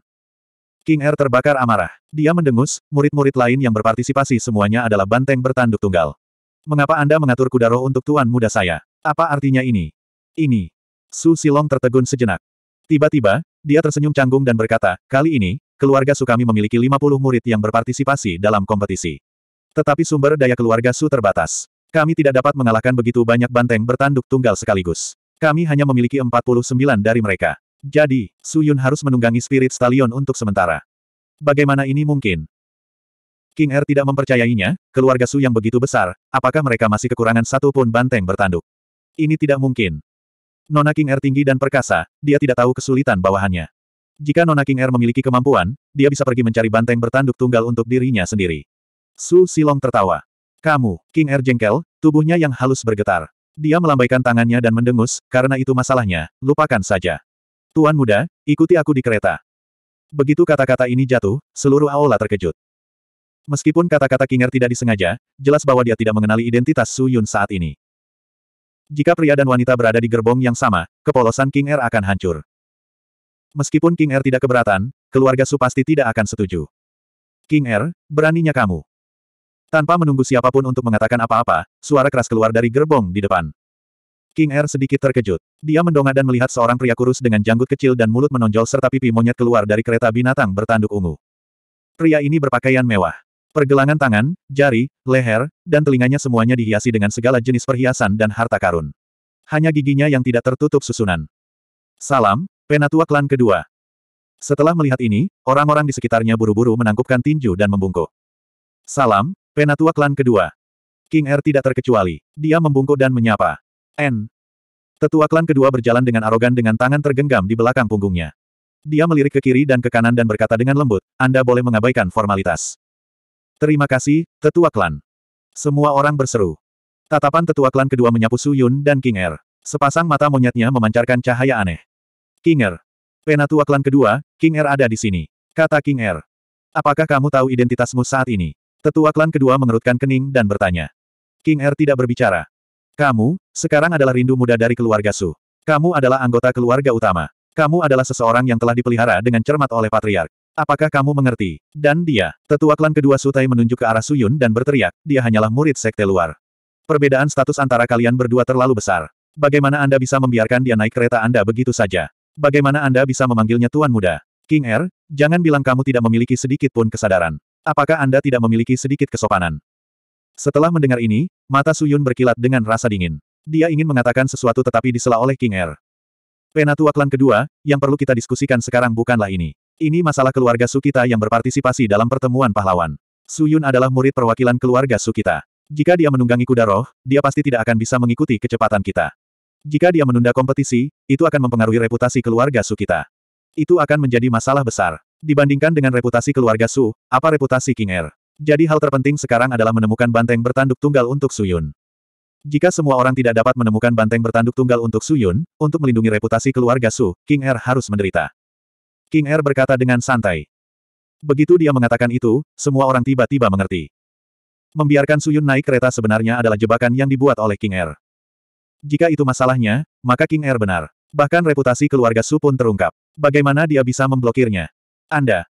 King Er terbakar amarah. Dia mendengus, murid-murid lain yang berpartisipasi semuanya adalah banteng bertanduk tunggal. Mengapa Anda mengatur kuda roh untuk tuan muda saya? Apa artinya ini? Ini. Su Silong tertegun sejenak. Tiba-tiba, dia tersenyum canggung dan berkata, kali ini, keluarga Su kami memiliki 50 murid yang berpartisipasi dalam kompetisi. Tetapi sumber daya keluarga Su terbatas. Kami tidak dapat mengalahkan begitu banyak banteng bertanduk tunggal sekaligus. Kami hanya memiliki 49 dari mereka. Jadi, Su Yun harus menunggangi Spirit Stallion untuk sementara. Bagaimana ini mungkin? King Er tidak mempercayainya, keluarga Su yang begitu besar, apakah mereka masih kekurangan satu pun banteng bertanduk? Ini tidak mungkin. Nona King Er tinggi dan perkasa, dia tidak tahu kesulitan bawahannya. Jika Nona King Er memiliki kemampuan, dia bisa pergi mencari banteng bertanduk tunggal untuk dirinya sendiri. Su Silong tertawa. Kamu, King Er jengkel, tubuhnya yang halus bergetar. Dia melambaikan tangannya dan mendengus, karena itu masalahnya, lupakan saja. Tuan muda, ikuti aku di kereta. Begitu kata-kata ini jatuh, seluruh aula terkejut. Meskipun kata-kata Kinger tidak disengaja, jelas bahwa dia tidak mengenali identitas Su Yun saat ini. Jika pria dan wanita berada di gerbong yang sama, kepolosan King Kinger akan hancur. Meskipun King Kinger tidak keberatan, keluarga Su pasti tidak akan setuju. King Kinger, beraninya kamu. Tanpa menunggu siapapun untuk mengatakan apa-apa, suara keras keluar dari gerbong di depan. King R sedikit terkejut. Dia mendongak dan melihat seorang pria kurus dengan janggut kecil dan mulut menonjol serta pipi monyet keluar dari kereta binatang bertanduk ungu. Pria ini berpakaian mewah. Pergelangan tangan, jari, leher, dan telinganya semuanya dihiasi dengan segala jenis perhiasan dan harta karun. Hanya giginya yang tidak tertutup susunan. Salam, penatua klan kedua. Setelah melihat ini, orang-orang di sekitarnya buru-buru menangkupkan tinju dan membungkuk. Salam, penatua klan kedua. King R tidak terkecuali. Dia membungkuk dan menyapa. N. Tetua klan kedua berjalan dengan arogan dengan tangan tergenggam di belakang punggungnya. Dia melirik ke kiri dan ke kanan dan berkata dengan lembut, Anda boleh mengabaikan formalitas. Terima kasih, tetua klan. Semua orang berseru. Tatapan tetua klan kedua menyapu Su Yun dan King Er. Sepasang mata monyetnya memancarkan cahaya aneh. King Er. Penatua klan kedua, King Er ada di sini. Kata King Er. Apakah kamu tahu identitasmu saat ini? Tetua klan kedua mengerutkan kening dan bertanya. King Er tidak berbicara. Kamu, sekarang adalah rindu muda dari keluarga Su. Kamu adalah anggota keluarga utama. Kamu adalah seseorang yang telah dipelihara dengan cermat oleh patriark. Apakah kamu mengerti? Dan dia, tetua klan kedua Sutai menunjuk ke arah Suyun dan berteriak, dia hanyalah murid sekte luar. Perbedaan status antara kalian berdua terlalu besar. Bagaimana Anda bisa membiarkan dia naik kereta Anda begitu saja? Bagaimana Anda bisa memanggilnya Tuan Muda? King Er, jangan bilang kamu tidak memiliki sedikit pun kesadaran. Apakah Anda tidak memiliki sedikit kesopanan? Setelah mendengar ini, mata Suyun berkilat dengan rasa dingin. Dia ingin mengatakan sesuatu tetapi disela oleh King Er. Penatua klan kedua, yang perlu kita diskusikan sekarang bukanlah ini. Ini masalah keluarga Sukita yang berpartisipasi dalam pertemuan pahlawan. Suyun adalah murid perwakilan keluarga Sukita. Jika dia menunggangi kuda roh, dia pasti tidak akan bisa mengikuti kecepatan kita. Jika dia menunda kompetisi, itu akan mempengaruhi reputasi keluarga Sukita. Itu akan menjadi masalah besar. Dibandingkan dengan reputasi keluarga Su, apa reputasi King Er? Jadi hal terpenting sekarang adalah menemukan banteng bertanduk tunggal untuk Suyun. Jika semua orang tidak dapat menemukan banteng bertanduk tunggal untuk Suyun, untuk melindungi reputasi keluarga Su, King Er harus menderita. King Er berkata dengan santai. Begitu dia mengatakan itu, semua orang tiba-tiba mengerti. Membiarkan Suyun naik kereta sebenarnya adalah jebakan yang dibuat oleh King Er. Jika itu masalahnya, maka King Er benar. Bahkan reputasi keluarga Su pun terungkap. Bagaimana dia bisa memblokirnya? Anda,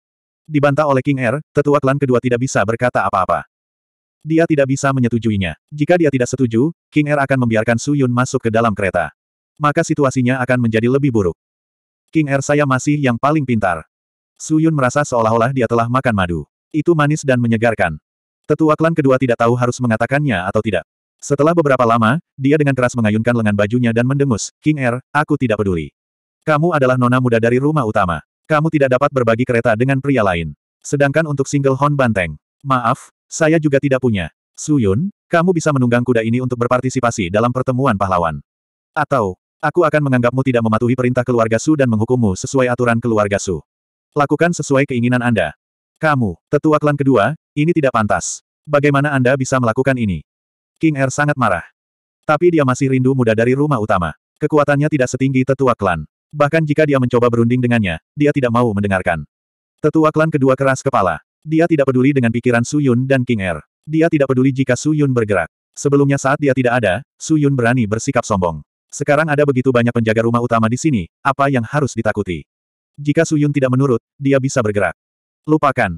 Dibantah oleh King Er, tetua klan kedua tidak bisa berkata apa-apa. Dia tidak bisa menyetujuinya. Jika dia tidak setuju, King Er akan membiarkan Su Yun masuk ke dalam kereta. Maka situasinya akan menjadi lebih buruk. King Er, saya masih yang paling pintar. Su Yun merasa seolah-olah dia telah makan madu. Itu manis dan menyegarkan. Tetua klan kedua tidak tahu harus mengatakannya atau tidak. Setelah beberapa lama, dia dengan keras mengayunkan lengan bajunya dan mendengus, King Er, aku tidak peduli. Kamu adalah nona muda dari rumah utama. Kamu tidak dapat berbagi kereta dengan pria lain. Sedangkan untuk single horn banteng. Maaf, saya juga tidak punya. Suyun, kamu bisa menunggang kuda ini untuk berpartisipasi dalam pertemuan pahlawan. Atau, aku akan menganggapmu tidak mematuhi perintah keluarga Su dan menghukummu sesuai aturan keluarga Su. Lakukan sesuai keinginan Anda. Kamu, tetua klan kedua, ini tidak pantas. Bagaimana Anda bisa melakukan ini? King Er sangat marah. Tapi dia masih rindu muda dari rumah utama. Kekuatannya tidak setinggi tetua klan. Bahkan jika dia mencoba berunding dengannya, dia tidak mau mendengarkan. Tetua klan kedua keras kepala. Dia tidak peduli dengan pikiran Su Yun dan King Er. Dia tidak peduli jika Su Yun bergerak. Sebelumnya saat dia tidak ada, Su Yun berani bersikap sombong. Sekarang ada begitu banyak penjaga rumah utama di sini, apa yang harus ditakuti? Jika Su Yun tidak menurut, dia bisa bergerak. Lupakan.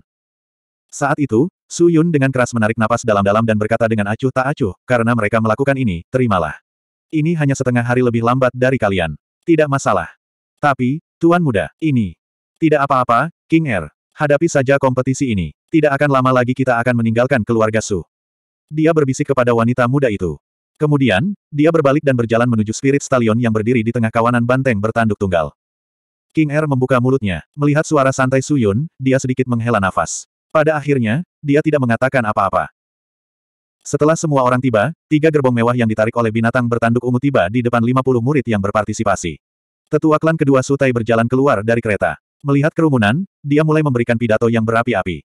Saat itu, Su Yun dengan keras menarik napas dalam-dalam dan berkata dengan acuh tak acuh, karena mereka melakukan ini, terimalah. Ini hanya setengah hari lebih lambat dari kalian. Tidak masalah. Tapi, Tuan Muda, ini. Tidak apa-apa, King Er. Hadapi saja kompetisi ini. Tidak akan lama lagi kita akan meninggalkan keluarga Su. Dia berbisik kepada wanita muda itu. Kemudian, dia berbalik dan berjalan menuju Spirit Stallion yang berdiri di tengah kawanan banteng bertanduk tunggal. King Er membuka mulutnya. Melihat suara santai Su Yun, dia sedikit menghela nafas. Pada akhirnya, dia tidak mengatakan apa-apa. Setelah semua orang tiba, tiga gerbong mewah yang ditarik oleh binatang bertanduk ungu tiba di depan 50 murid yang berpartisipasi. Tetua klan kedua Sutai berjalan keluar dari kereta. Melihat kerumunan, dia mulai memberikan pidato yang berapi-api.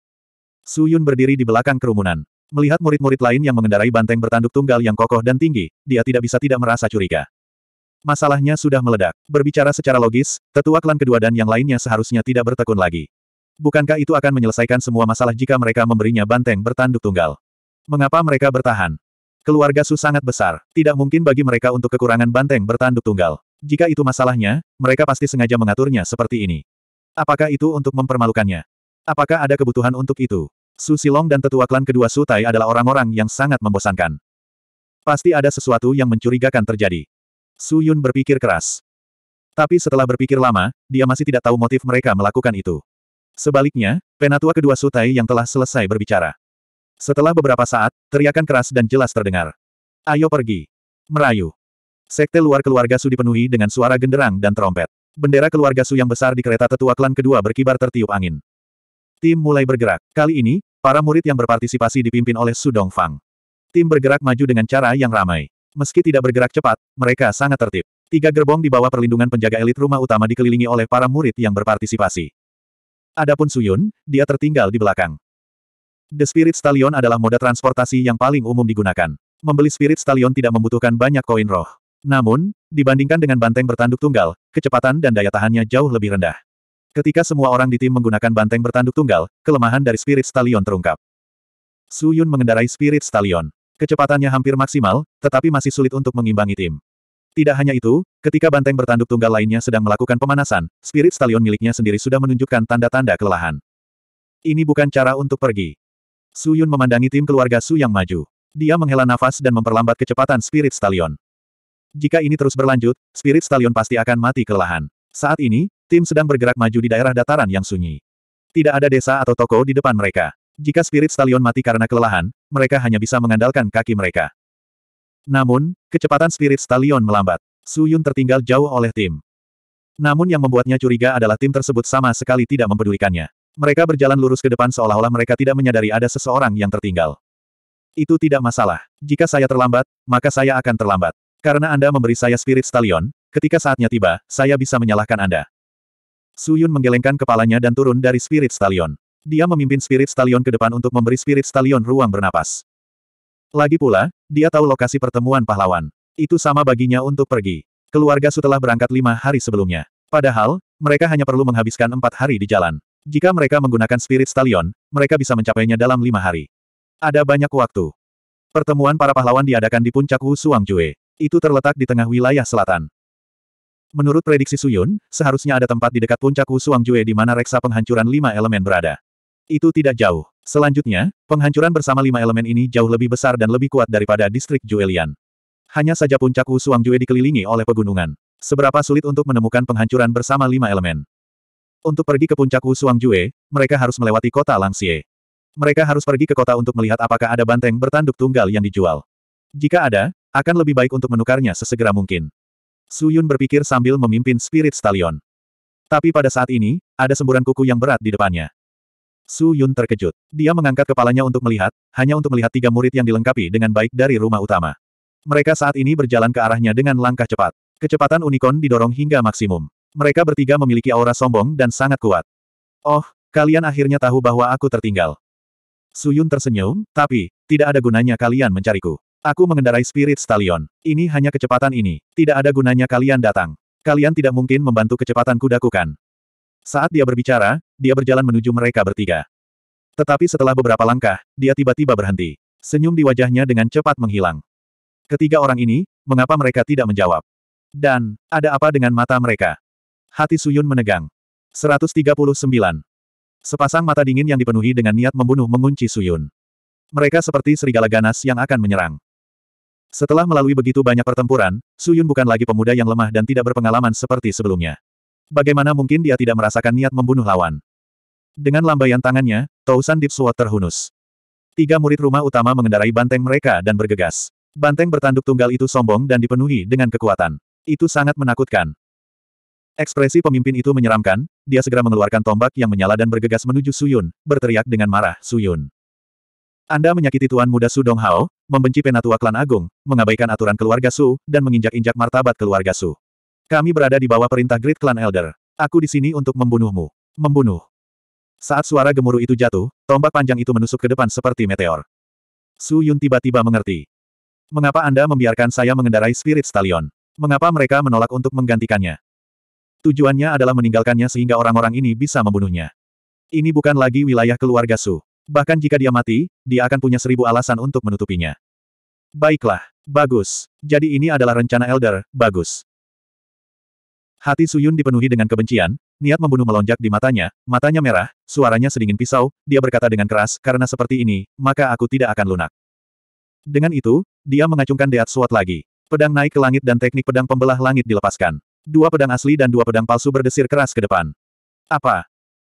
Su Yun berdiri di belakang kerumunan. Melihat murid-murid lain yang mengendarai banteng bertanduk tunggal yang kokoh dan tinggi, dia tidak bisa tidak merasa curiga. Masalahnya sudah meledak. Berbicara secara logis, tetua klan kedua dan yang lainnya seharusnya tidak bertekun lagi. Bukankah itu akan menyelesaikan semua masalah jika mereka memberinya banteng bertanduk tunggal? Mengapa mereka bertahan? Keluarga Su sangat besar, tidak mungkin bagi mereka untuk kekurangan banteng bertanduk tunggal. Jika itu masalahnya, mereka pasti sengaja mengaturnya seperti ini. Apakah itu untuk mempermalukannya? Apakah ada kebutuhan untuk itu? Su Silong dan tetua klan kedua Sutai adalah orang-orang yang sangat membosankan. Pasti ada sesuatu yang mencurigakan terjadi. Su Yun berpikir keras. Tapi setelah berpikir lama, dia masih tidak tahu motif mereka melakukan itu. Sebaliknya, penatua kedua Sutai yang telah selesai berbicara. Setelah beberapa saat, teriakan keras dan jelas terdengar. Ayo pergi. Merayu. Sekte luar keluarga Su dipenuhi dengan suara genderang dan trompet. Bendera keluarga Su yang besar di kereta tetua klan kedua berkibar tertiup angin. Tim mulai bergerak. Kali ini, para murid yang berpartisipasi dipimpin oleh Su Dongfang. Tim bergerak maju dengan cara yang ramai. Meski tidak bergerak cepat, mereka sangat tertib. Tiga gerbong di bawah perlindungan penjaga elit rumah utama dikelilingi oleh para murid yang berpartisipasi. Adapun Suyun, dia tertinggal di belakang. The Spirit Stallion adalah moda transportasi yang paling umum digunakan. Membeli Spirit Stallion tidak membutuhkan banyak koin roh. Namun, dibandingkan dengan banteng bertanduk tunggal, kecepatan dan daya tahannya jauh lebih rendah. Ketika semua orang di tim menggunakan banteng bertanduk tunggal, kelemahan dari Spirit Stallion terungkap. Su Yun mengendarai Spirit Stallion. Kecepatannya hampir maksimal, tetapi masih sulit untuk mengimbangi tim. Tidak hanya itu, ketika banteng bertanduk tunggal lainnya sedang melakukan pemanasan, spirit stallion miliknya sendiri sudah menunjukkan tanda-tanda kelelahan. Ini bukan cara untuk pergi. Su Yun memandangi tim keluarga Su yang maju. Dia menghela nafas dan memperlambat kecepatan spirit stallion. Jika ini terus berlanjut, Spirit Stallion pasti akan mati kelelahan. Saat ini, tim sedang bergerak maju di daerah dataran yang sunyi. Tidak ada desa atau toko di depan mereka. Jika Spirit Stallion mati karena kelelahan, mereka hanya bisa mengandalkan kaki mereka. Namun, kecepatan Spirit Stallion melambat. Su Yun tertinggal jauh oleh tim. Namun yang membuatnya curiga adalah tim tersebut sama sekali tidak mempedulikannya. Mereka berjalan lurus ke depan seolah-olah mereka tidak menyadari ada seseorang yang tertinggal. Itu tidak masalah. Jika saya terlambat, maka saya akan terlambat. Karena Anda memberi saya spirit stallion, ketika saatnya tiba, saya bisa menyalahkan Anda. Su Yun menggelengkan kepalanya dan turun dari spirit stallion. Dia memimpin spirit stallion ke depan untuk memberi spirit stallion ruang bernapas. Lagi pula, dia tahu lokasi pertemuan pahlawan. Itu sama baginya untuk pergi. Keluarga setelah berangkat lima hari sebelumnya. Padahal, mereka hanya perlu menghabiskan empat hari di jalan. Jika mereka menggunakan spirit stallion, mereka bisa mencapainya dalam lima hari. Ada banyak waktu. Pertemuan para pahlawan diadakan di puncak Wu Jue. Itu terletak di tengah wilayah selatan. Menurut prediksi Suyun, seharusnya ada tempat di dekat puncak Wusuang Jue di mana reksa penghancuran lima elemen berada. Itu tidak jauh. Selanjutnya, penghancuran bersama lima elemen ini jauh lebih besar dan lebih kuat daripada distrik Juelian. Hanya saja puncak Wusuang Jue dikelilingi oleh pegunungan. Seberapa sulit untuk menemukan penghancuran bersama lima elemen. Untuk pergi ke puncak Wusuang Jue, mereka harus melewati kota Langsie. Mereka harus pergi ke kota untuk melihat apakah ada banteng bertanduk tunggal yang dijual. Jika ada, akan lebih baik untuk menukarnya sesegera mungkin. Su Yun berpikir sambil memimpin Spirit Stallion. Tapi pada saat ini, ada semburan kuku yang berat di depannya. Su Yun terkejut. Dia mengangkat kepalanya untuk melihat, hanya untuk melihat tiga murid yang dilengkapi dengan baik dari rumah utama. Mereka saat ini berjalan ke arahnya dengan langkah cepat. Kecepatan unicorn didorong hingga maksimum. Mereka bertiga memiliki aura sombong dan sangat kuat. Oh, kalian akhirnya tahu bahwa aku tertinggal. Suyun tersenyum, tapi, tidak ada gunanya kalian mencariku. Aku mengendarai Spirit Stallion. Ini hanya kecepatan ini. Tidak ada gunanya kalian datang. Kalian tidak mungkin membantu kecepatan kudaku kan? Saat dia berbicara, dia berjalan menuju mereka bertiga. Tetapi setelah beberapa langkah, dia tiba-tiba berhenti. Senyum di wajahnya dengan cepat menghilang. Ketiga orang ini, mengapa mereka tidak menjawab? Dan, ada apa dengan mata mereka? Hati Suyun menegang. 139. Sepasang mata dingin yang dipenuhi dengan niat membunuh mengunci Suyun. Mereka seperti serigala ganas yang akan menyerang. Setelah melalui begitu banyak pertempuran, Su Yun bukan lagi pemuda yang lemah dan tidak berpengalaman seperti sebelumnya. Bagaimana mungkin dia tidak merasakan niat membunuh lawan? Dengan lambaian tangannya, Tausan Deep Sword terhunus. Tiga murid rumah utama mengendarai banteng mereka dan bergegas. Banteng bertanduk tunggal itu sombong dan dipenuhi dengan kekuatan. Itu sangat menakutkan. Ekspresi pemimpin itu menyeramkan, dia segera mengeluarkan tombak yang menyala dan bergegas menuju Suyun, berteriak dengan marah, Suyun. Anda menyakiti Tuan Muda Su Dong Hao, membenci penatua klan agung, mengabaikan aturan keluarga Su, dan menginjak-injak martabat keluarga Su. Kami berada di bawah perintah Great Clan Elder. Aku di sini untuk membunuhmu. Membunuh. Saat suara gemuruh itu jatuh, tombak panjang itu menusuk ke depan seperti meteor. Su Yun tiba-tiba mengerti. Mengapa Anda membiarkan saya mengendarai Spirit Stallion? Mengapa mereka menolak untuk menggantikannya? Tujuannya adalah meninggalkannya sehingga orang-orang ini bisa membunuhnya. Ini bukan lagi wilayah keluarga Su. Bahkan jika dia mati, dia akan punya seribu alasan untuk menutupinya. Baiklah, bagus. Jadi ini adalah rencana Elder, bagus. Hati Suyun dipenuhi dengan kebencian, niat membunuh melonjak di matanya, matanya merah, suaranya sedingin pisau, dia berkata dengan keras, karena seperti ini, maka aku tidak akan lunak. Dengan itu, dia mengacungkan Deat Sword lagi. Pedang naik ke langit dan teknik pedang pembelah langit dilepaskan. Dua pedang asli dan dua pedang palsu berdesir keras ke depan. Apa?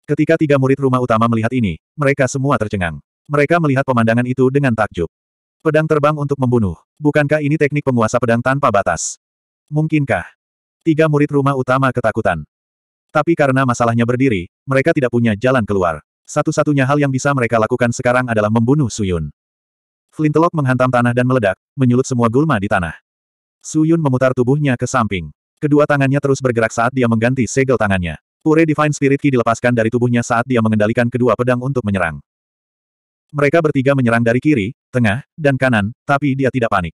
Ketika tiga murid rumah utama melihat ini, mereka semua tercengang. Mereka melihat pemandangan itu dengan takjub. Pedang terbang untuk membunuh. Bukankah ini teknik penguasa pedang tanpa batas? Mungkinkah? Tiga murid rumah utama ketakutan. Tapi karena masalahnya berdiri, mereka tidak punya jalan keluar. Satu-satunya hal yang bisa mereka lakukan sekarang adalah membunuh Suyun. Flintelok menghantam tanah dan meledak, menyulut semua gulma di tanah. Suyun memutar tubuhnya ke samping. Kedua tangannya terus bergerak saat dia mengganti segel tangannya. Pure Divine Spirit Ki dilepaskan dari tubuhnya saat dia mengendalikan kedua pedang untuk menyerang. Mereka bertiga menyerang dari kiri, tengah, dan kanan, tapi dia tidak panik.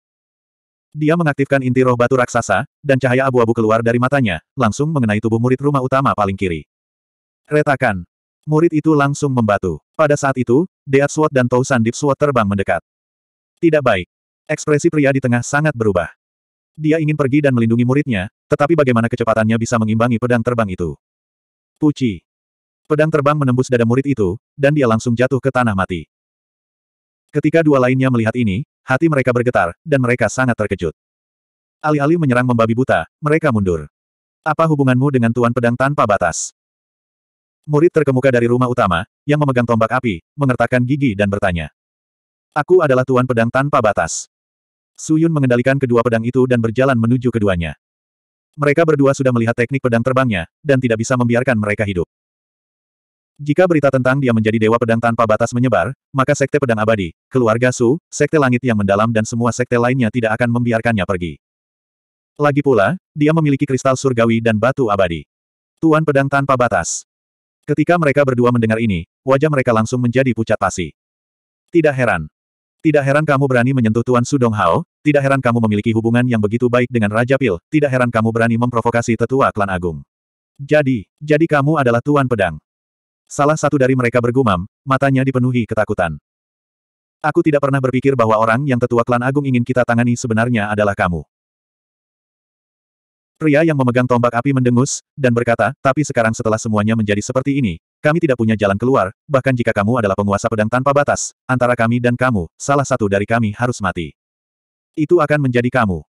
Dia mengaktifkan inti roh batu raksasa, dan cahaya abu-abu keluar dari matanya, langsung mengenai tubuh murid rumah utama paling kiri. Retakan. Murid itu langsung membatu. Pada saat itu, Deat Sword dan Tou Sandip Sword terbang mendekat. Tidak baik. Ekspresi pria di tengah sangat berubah. Dia ingin pergi dan melindungi muridnya, tetapi bagaimana kecepatannya bisa mengimbangi pedang terbang itu? Puci. Pedang terbang menembus dada murid itu, dan dia langsung jatuh ke tanah mati. Ketika dua lainnya melihat ini, hati mereka bergetar, dan mereka sangat terkejut. Alih-alih menyerang membabi buta, mereka mundur. Apa hubunganmu dengan Tuan Pedang tanpa batas? Murid terkemuka dari rumah utama, yang memegang tombak api, mengertakkan gigi dan bertanya. Aku adalah Tuan Pedang tanpa batas. Suyun mengendalikan kedua pedang itu dan berjalan menuju keduanya. Mereka berdua sudah melihat teknik pedang terbangnya, dan tidak bisa membiarkan mereka hidup. Jika berita tentang dia menjadi dewa pedang tanpa batas menyebar, maka sekte pedang abadi, keluarga Su, sekte langit yang mendalam dan semua sekte lainnya tidak akan membiarkannya pergi. Lagi pula, dia memiliki kristal surgawi dan batu abadi. Tuan pedang tanpa batas. Ketika mereka berdua mendengar ini, wajah mereka langsung menjadi pucat pasi. Tidak heran, tidak heran kamu berani menyentuh Tuan Sudong Hao, tidak heran kamu memiliki hubungan yang begitu baik dengan Raja Pil, tidak heran kamu berani memprovokasi tetua klan agung. Jadi, jadi kamu adalah Tuan Pedang. Salah satu dari mereka bergumam, matanya dipenuhi ketakutan. Aku tidak pernah berpikir bahwa orang yang tetua klan agung ingin kita tangani sebenarnya adalah kamu. Pria yang memegang tombak api mendengus, dan berkata, tapi sekarang setelah semuanya menjadi seperti ini, kami tidak punya jalan keluar, bahkan jika kamu adalah penguasa pedang tanpa batas, antara kami dan kamu, salah satu dari kami harus mati. Itu akan menjadi kamu.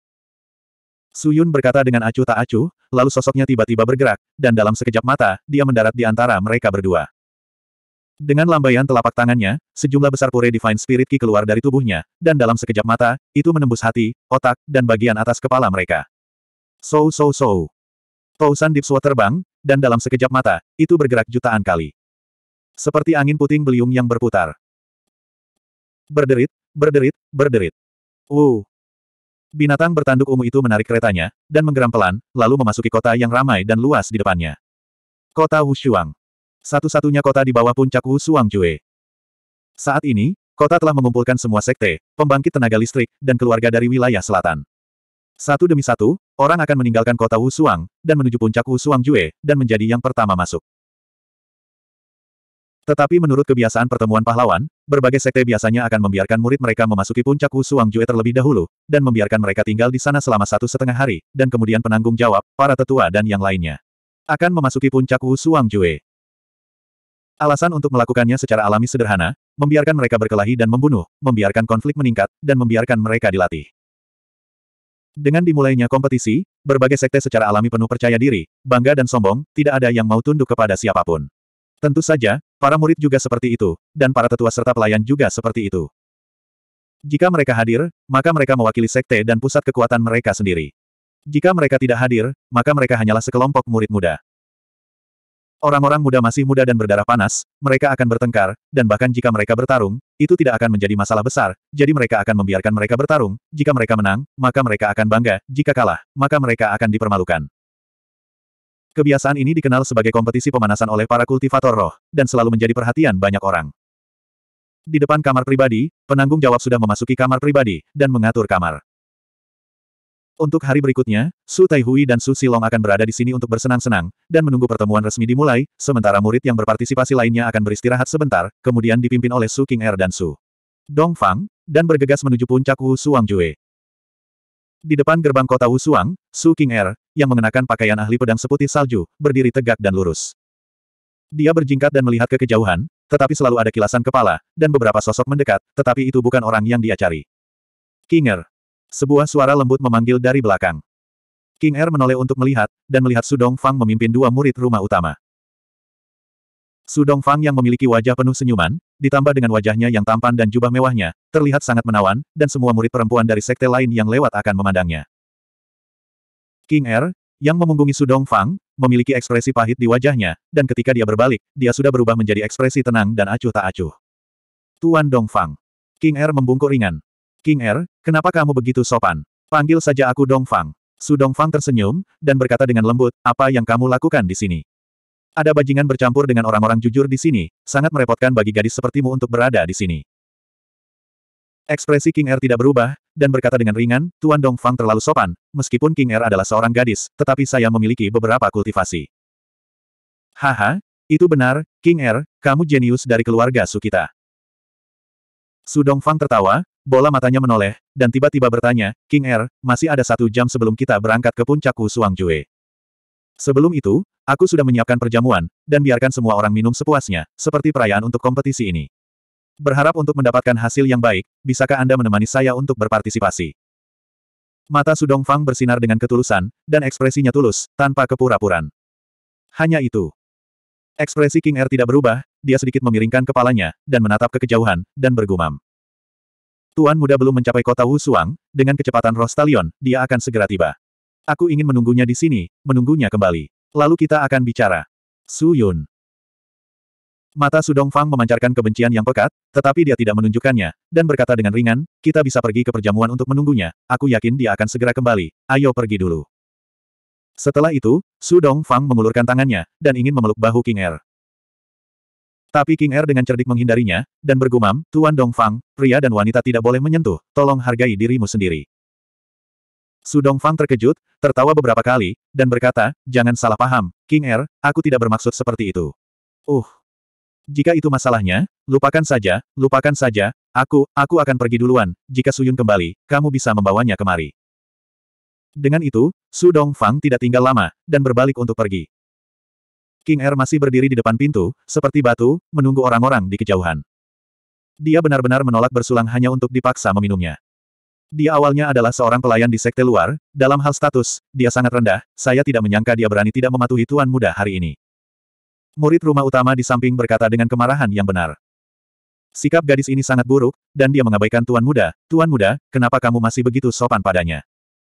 Suyun berkata dengan acuh tak acuh, lalu sosoknya tiba-tiba bergerak, dan dalam sekejap mata, dia mendarat di antara mereka berdua. Dengan lambaian telapak tangannya, sejumlah besar pure Divine Spirit Ki keluar dari tubuhnya, dan dalam sekejap mata, itu menembus hati, otak, dan bagian atas kepala mereka. So so so. Tousan Dipswa terbang, dan dalam sekejap mata, itu bergerak jutaan kali. Seperti angin puting beliung yang berputar. Berderit, berderit, berderit. Wu. Binatang bertanduk ungu itu menarik keretanya, dan menggeram pelan, lalu memasuki kota yang ramai dan luas di depannya. Kota Wushuang. Satu-satunya kota di bawah puncak Wushuang Jue. Saat ini, kota telah mengumpulkan semua sekte, pembangkit tenaga listrik, dan keluarga dari wilayah selatan. Satu demi satu, orang akan meninggalkan kota Wusuang, dan menuju puncak Wusuang Jue, dan menjadi yang pertama masuk. Tetapi menurut kebiasaan pertemuan pahlawan, berbagai sekte biasanya akan membiarkan murid mereka memasuki puncak Wusuang Jue terlebih dahulu, dan membiarkan mereka tinggal di sana selama satu setengah hari, dan kemudian penanggung jawab, para tetua dan yang lainnya, akan memasuki puncak Wusuang Jue. Alasan untuk melakukannya secara alami sederhana, membiarkan mereka berkelahi dan membunuh, membiarkan konflik meningkat, dan membiarkan mereka dilatih. Dengan dimulainya kompetisi, berbagai sekte secara alami penuh percaya diri, bangga dan sombong, tidak ada yang mau tunduk kepada siapapun. Tentu saja, para murid juga seperti itu, dan para tetua serta pelayan juga seperti itu. Jika mereka hadir, maka mereka mewakili sekte dan pusat kekuatan mereka sendiri. Jika mereka tidak hadir, maka mereka hanyalah sekelompok murid muda. Orang-orang muda masih muda dan berdarah panas, mereka akan bertengkar, dan bahkan jika mereka bertarung, itu tidak akan menjadi masalah besar, jadi mereka akan membiarkan mereka bertarung, jika mereka menang, maka mereka akan bangga, jika kalah, maka mereka akan dipermalukan. Kebiasaan ini dikenal sebagai kompetisi pemanasan oleh para kultivator roh, dan selalu menjadi perhatian banyak orang. Di depan kamar pribadi, penanggung jawab sudah memasuki kamar pribadi, dan mengatur kamar. Untuk hari berikutnya, Su Taihui dan Su Silong akan berada di sini untuk bersenang-senang, dan menunggu pertemuan resmi dimulai, sementara murid yang berpartisipasi lainnya akan beristirahat sebentar, kemudian dipimpin oleh Su King Er dan Su Dongfang dan bergegas menuju puncak Wu Suang Jue. Di depan gerbang kota Wu Suang, Su King Er, yang mengenakan pakaian ahli pedang seputih salju, berdiri tegak dan lurus. Dia berjingkat dan melihat ke kejauhan, tetapi selalu ada kilasan kepala, dan beberapa sosok mendekat, tetapi itu bukan orang yang dia cari. King Er, sebuah suara lembut memanggil dari belakang. King Er menoleh untuk melihat, dan melihat Sudong Fang memimpin dua murid rumah utama. Sudong Fang yang memiliki wajah penuh senyuman, ditambah dengan wajahnya yang tampan dan jubah mewahnya, terlihat sangat menawan, dan semua murid perempuan dari sekte lain yang lewat akan memandangnya. King Er, yang memunggungi Sudong Fang, memiliki ekspresi pahit di wajahnya, dan ketika dia berbalik, dia sudah berubah menjadi ekspresi tenang dan acuh tak acuh. Tuan Dong Fang. King Er membungkuk ringan. King Er, kenapa kamu begitu sopan? Panggil saja aku Dongfang. Su Dongfang tersenyum, dan berkata dengan lembut, apa yang kamu lakukan di sini? Ada bajingan bercampur dengan orang-orang jujur di sini, sangat merepotkan bagi gadis sepertimu untuk berada di sini. Ekspresi King Er tidak berubah, dan berkata dengan ringan, Tuan Dongfang terlalu sopan, meskipun King Er adalah seorang gadis, tetapi saya memiliki beberapa kultivasi. Haha, itu benar, King Er, kamu jenius dari keluarga Sukita. Su Dongfang tertawa, Bola matanya menoleh, dan tiba-tiba bertanya, King Er, masih ada satu jam sebelum kita berangkat ke puncak Suang Jue. Sebelum itu, aku sudah menyiapkan perjamuan, dan biarkan semua orang minum sepuasnya, seperti perayaan untuk kompetisi ini. Berharap untuk mendapatkan hasil yang baik, bisakah Anda menemani saya untuk berpartisipasi? Mata Sudong Fang bersinar dengan ketulusan, dan ekspresinya tulus, tanpa kepura-puran. Hanya itu. Ekspresi King Er tidak berubah, dia sedikit memiringkan kepalanya, dan menatap ke kejauhan, dan bergumam. Tuan muda belum mencapai kota Wusuang, dengan kecepatan roh dia akan segera tiba. Aku ingin menunggunya di sini, menunggunya kembali. Lalu kita akan bicara. Su Yun. Mata Sudong Fang memancarkan kebencian yang pekat, tetapi dia tidak menunjukkannya, dan berkata dengan ringan, kita bisa pergi ke perjamuan untuk menunggunya, aku yakin dia akan segera kembali, ayo pergi dulu. Setelah itu, Sudong Fang mengulurkan tangannya, dan ingin memeluk bahu King Er. Tapi King Er dengan cerdik menghindarinya, dan bergumam, Tuan Dongfang, pria dan wanita tidak boleh menyentuh, tolong hargai dirimu sendiri. Su Dongfang terkejut, tertawa beberapa kali, dan berkata, jangan salah paham, King Er, aku tidak bermaksud seperti itu. Uh. Jika itu masalahnya, lupakan saja, lupakan saja, aku, aku akan pergi duluan, jika Su Yun kembali, kamu bisa membawanya kemari. Dengan itu, Su Dongfang tidak tinggal lama, dan berbalik untuk pergi. King Air masih berdiri di depan pintu, seperti batu, menunggu orang-orang di kejauhan. Dia benar-benar menolak bersulang hanya untuk dipaksa meminumnya. Dia awalnya adalah seorang pelayan di sekte luar, dalam hal status, dia sangat rendah, saya tidak menyangka dia berani tidak mematuhi tuan muda hari ini. Murid rumah utama di samping berkata dengan kemarahan yang benar. Sikap gadis ini sangat buruk, dan dia mengabaikan tuan muda, tuan muda, kenapa kamu masih begitu sopan padanya?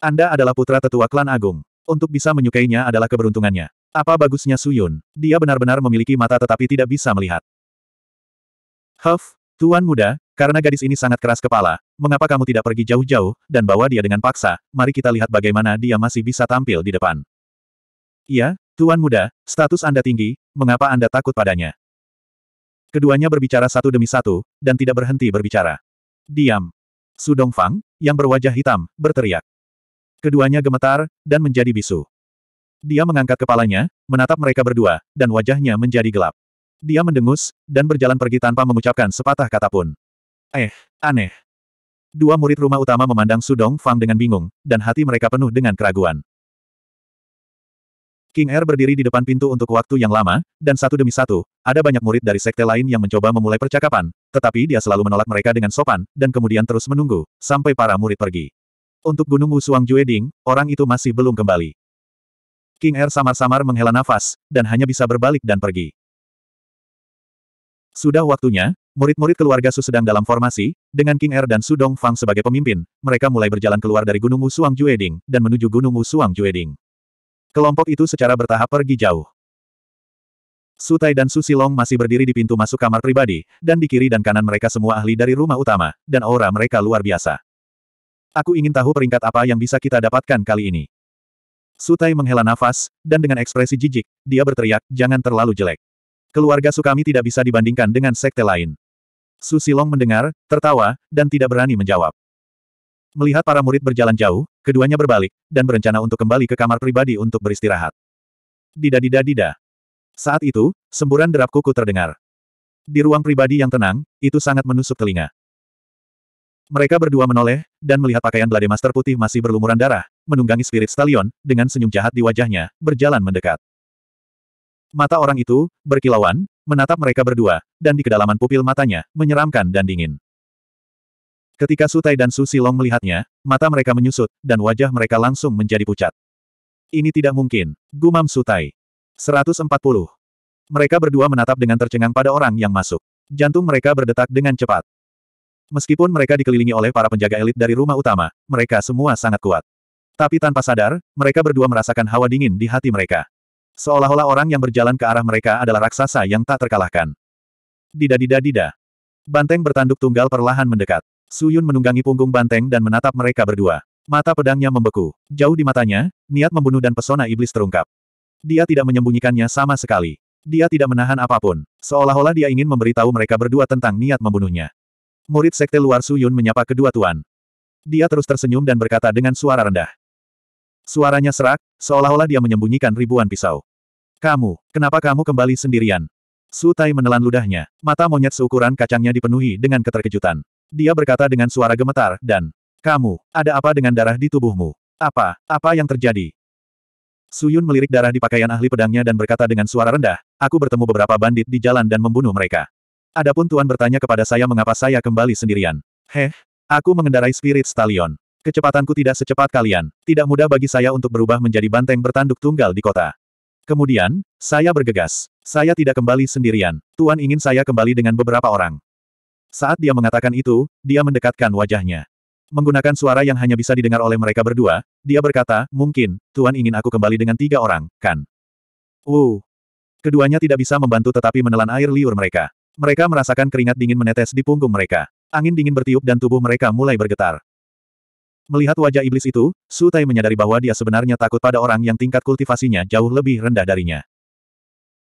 Anda adalah putra tetua klan agung. Untuk bisa menyukainya adalah keberuntungannya. Apa bagusnya Suyun? Dia benar-benar memiliki mata tetapi tidak bisa melihat. Huff, Tuan muda, karena gadis ini sangat keras kepala, mengapa kamu tidak pergi jauh-jauh, dan bawa dia dengan paksa, mari kita lihat bagaimana dia masih bisa tampil di depan. Iya, Tuan muda, status Anda tinggi, mengapa Anda takut padanya? Keduanya berbicara satu demi satu, dan tidak berhenti berbicara. Diam. Sudong Fang, yang berwajah hitam, berteriak. Keduanya gemetar, dan menjadi bisu. Dia mengangkat kepalanya, menatap mereka berdua, dan wajahnya menjadi gelap. Dia mendengus, dan berjalan pergi tanpa mengucapkan sepatah kata pun. Eh, aneh. Dua murid rumah utama memandang Sudong Fang dengan bingung, dan hati mereka penuh dengan keraguan. King Er berdiri di depan pintu untuk waktu yang lama, dan satu demi satu, ada banyak murid dari sekte lain yang mencoba memulai percakapan, tetapi dia selalu menolak mereka dengan sopan, dan kemudian terus menunggu, sampai para murid pergi. Untuk Gunung Wusuang Jueding, orang itu masih belum kembali. King Er samar-samar menghela nafas, dan hanya bisa berbalik dan pergi. Sudah waktunya, murid-murid keluarga Su sedang dalam formasi, dengan King Er dan Su Fang sebagai pemimpin, mereka mulai berjalan keluar dari Gunung Suang Jueding, dan menuju Gunung Suang Jueding. Kelompok itu secara bertahap pergi jauh. Su Tai dan Su Silong masih berdiri di pintu masuk kamar pribadi, dan di kiri dan kanan mereka semua ahli dari rumah utama, dan aura mereka luar biasa. Aku ingin tahu peringkat apa yang bisa kita dapatkan kali ini. Sutai menghela nafas, dan dengan ekspresi jijik, dia berteriak, jangan terlalu jelek. Keluarga Sukami tidak bisa dibandingkan dengan sekte lain. Susilong mendengar, tertawa, dan tidak berani menjawab. Melihat para murid berjalan jauh, keduanya berbalik, dan berencana untuk kembali ke kamar pribadi untuk beristirahat. Dida-dida-dida. Saat itu, semburan derap kuku terdengar. Di ruang pribadi yang tenang, itu sangat menusuk telinga. Mereka berdua menoleh, dan melihat pakaian Blade Master putih masih berlumuran darah, menunggangi spirit stallion, dengan senyum jahat di wajahnya, berjalan mendekat. Mata orang itu, berkilauan, menatap mereka berdua, dan di kedalaman pupil matanya, menyeramkan dan dingin. Ketika Sutai dan Su Silong melihatnya, mata mereka menyusut, dan wajah mereka langsung menjadi pucat. Ini tidak mungkin, gumam Sutai. 140. Mereka berdua menatap dengan tercengang pada orang yang masuk. Jantung mereka berdetak dengan cepat. Meskipun mereka dikelilingi oleh para penjaga elit dari rumah utama, mereka semua sangat kuat. Tapi tanpa sadar, mereka berdua merasakan hawa dingin di hati mereka. Seolah-olah orang yang berjalan ke arah mereka adalah raksasa yang tak terkalahkan. Dida-dida-dida. Banteng bertanduk tunggal perlahan mendekat. Suyun menunggangi punggung banteng dan menatap mereka berdua. Mata pedangnya membeku. Jauh di matanya, niat membunuh dan pesona iblis terungkap. Dia tidak menyembunyikannya sama sekali. Dia tidak menahan apapun. Seolah-olah dia ingin memberitahu mereka berdua tentang niat membunuhnya. Murid Sekte Luar Suyun menyapa kedua tuan. Dia terus tersenyum dan berkata dengan suara rendah. Suaranya serak, seolah-olah dia menyembunyikan ribuan pisau. Kamu, kenapa kamu kembali sendirian? Su Tai menelan ludahnya. Mata monyet seukuran kacangnya dipenuhi dengan keterkejutan. Dia berkata dengan suara gemetar, dan, Kamu, ada apa dengan darah di tubuhmu? Apa, apa yang terjadi? Suyun melirik darah di pakaian ahli pedangnya dan berkata dengan suara rendah, Aku bertemu beberapa bandit di jalan dan membunuh mereka. Adapun Tuan bertanya kepada saya mengapa saya kembali sendirian. Heh, aku mengendarai Spirit Stallion. Kecepatanku tidak secepat kalian. Tidak mudah bagi saya untuk berubah menjadi banteng bertanduk tunggal di kota. Kemudian, saya bergegas. Saya tidak kembali sendirian. Tuan ingin saya kembali dengan beberapa orang. Saat dia mengatakan itu, dia mendekatkan wajahnya. Menggunakan suara yang hanya bisa didengar oleh mereka berdua, dia berkata, mungkin, Tuan ingin aku kembali dengan tiga orang, kan? Uh. Keduanya tidak bisa membantu tetapi menelan air liur mereka. Mereka merasakan keringat dingin menetes di punggung mereka. Angin dingin bertiup dan tubuh mereka mulai bergetar. Melihat wajah iblis itu, Su Tai menyadari bahwa dia sebenarnya takut pada orang yang tingkat kultivasinya jauh lebih rendah darinya.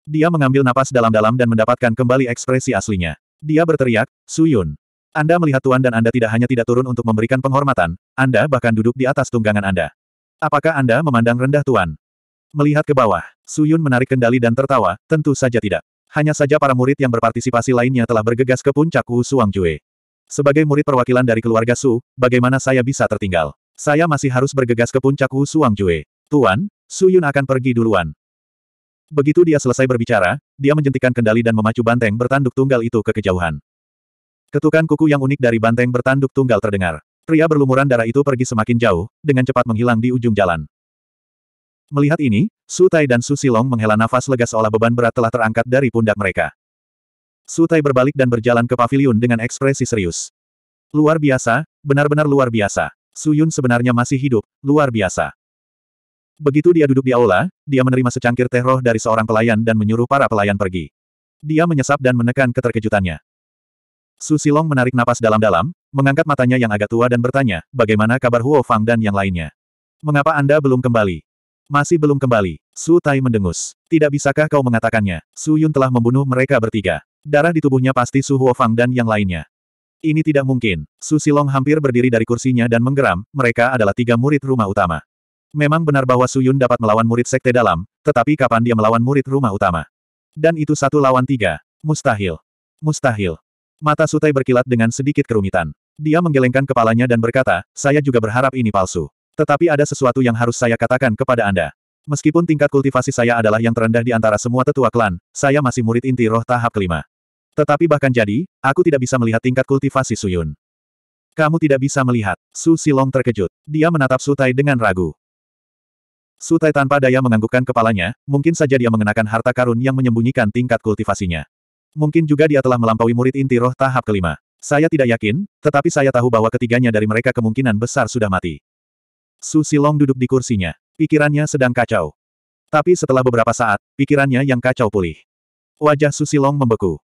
Dia mengambil napas dalam-dalam dan mendapatkan kembali ekspresi aslinya. Dia berteriak, Su Yun. Anda melihat Tuan dan Anda tidak hanya tidak turun untuk memberikan penghormatan, Anda bahkan duduk di atas tunggangan Anda. Apakah Anda memandang rendah Tuan? Melihat ke bawah, Su Yun menarik kendali dan tertawa, tentu saja tidak. Hanya saja para murid yang berpartisipasi lainnya telah bergegas ke puncak Wu Suang Jue. Sebagai murid perwakilan dari keluarga Su, bagaimana saya bisa tertinggal? Saya masih harus bergegas ke puncak Wu Suang Jue. Tuan, Su Yun akan pergi duluan. Begitu dia selesai berbicara, dia menjentikan kendali dan memacu banteng bertanduk tunggal itu ke kejauhan. Ketukan kuku yang unik dari banteng bertanduk tunggal terdengar. Pria berlumuran darah itu pergi semakin jauh, dengan cepat menghilang di ujung jalan. Melihat ini, Su Tai dan Su Silong menghela nafas lega seolah beban berat telah terangkat dari pundak mereka. Su Tai berbalik dan berjalan ke pavilion dengan ekspresi serius. Luar biasa, benar-benar luar biasa. Su Yun sebenarnya masih hidup, luar biasa. Begitu dia duduk di aula, dia menerima secangkir teh roh dari seorang pelayan dan menyuruh para pelayan pergi. Dia menyesap dan menekan keterkejutannya. Su Silong menarik napas dalam-dalam, mengangkat matanya yang agak tua dan bertanya, bagaimana kabar Huo Fang dan yang lainnya? Mengapa Anda belum kembali? Masih belum kembali. Su Tai mendengus. Tidak bisakah kau mengatakannya, Su Yun telah membunuh mereka bertiga. Darah di tubuhnya pasti Su Huofang dan yang lainnya. Ini tidak mungkin. Su Silong hampir berdiri dari kursinya dan menggeram, mereka adalah tiga murid rumah utama. Memang benar bahwa Su Yun dapat melawan murid sekte dalam, tetapi kapan dia melawan murid rumah utama? Dan itu satu lawan tiga. Mustahil. Mustahil. Mata Sutai berkilat dengan sedikit kerumitan. Dia menggelengkan kepalanya dan berkata, saya juga berharap ini palsu. Tetapi ada sesuatu yang harus saya katakan kepada Anda. Meskipun tingkat kultivasi saya adalah yang terendah di antara semua tetua klan, saya masih murid inti roh tahap kelima. Tetapi bahkan jadi, aku tidak bisa melihat tingkat kultivasi Suyun. Kamu tidak bisa melihat. Su Silong terkejut. Dia menatap Sutai dengan ragu. Sutai tanpa daya menganggukkan kepalanya, mungkin saja dia mengenakan harta karun yang menyembunyikan tingkat kultivasinya. Mungkin juga dia telah melampaui murid inti roh tahap kelima. Saya tidak yakin, tetapi saya tahu bahwa ketiganya dari mereka kemungkinan besar sudah mati. Su Silong duduk di kursinya. Pikirannya sedang kacau. Tapi setelah beberapa saat, pikirannya yang kacau pulih. Wajah Su Silong membeku.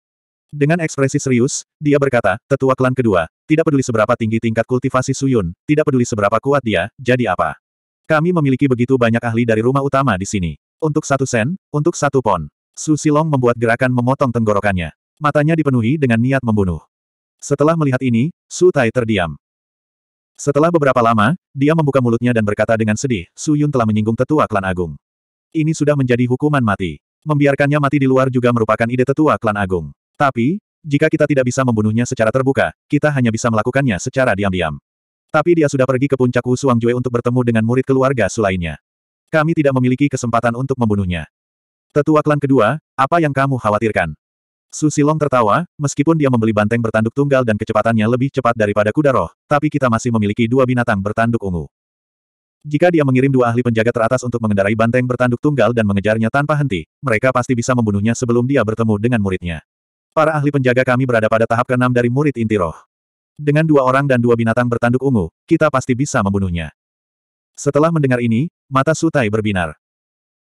Dengan ekspresi serius, dia berkata, tetua klan kedua, tidak peduli seberapa tinggi tingkat kultivasi Suyun, tidak peduli seberapa kuat dia, jadi apa. Kami memiliki begitu banyak ahli dari rumah utama di sini. Untuk satu sen, untuk satu pon. Su Silong membuat gerakan memotong tenggorokannya. Matanya dipenuhi dengan niat membunuh. Setelah melihat ini, Su Tai terdiam. Setelah beberapa lama, dia membuka mulutnya dan berkata dengan sedih, Su Yun telah menyinggung tetua klan agung. Ini sudah menjadi hukuman mati. Membiarkannya mati di luar juga merupakan ide tetua klan agung. Tapi, jika kita tidak bisa membunuhnya secara terbuka, kita hanya bisa melakukannya secara diam-diam. Tapi dia sudah pergi ke puncak Wu Suang Jue untuk bertemu dengan murid keluarga Su lainnya. Kami tidak memiliki kesempatan untuk membunuhnya. Tetua klan kedua, apa yang kamu khawatirkan? Susilong tertawa, meskipun dia membeli banteng bertanduk tunggal dan kecepatannya lebih cepat daripada kuda roh, tapi kita masih memiliki dua binatang bertanduk ungu. Jika dia mengirim dua ahli penjaga teratas untuk mengendarai banteng bertanduk tunggal dan mengejarnya tanpa henti, mereka pasti bisa membunuhnya sebelum dia bertemu dengan muridnya. Para ahli penjaga kami berada pada tahap keenam dari murid inti roh. Dengan dua orang dan dua binatang bertanduk ungu, kita pasti bisa membunuhnya. Setelah mendengar ini, mata Sutai berbinar.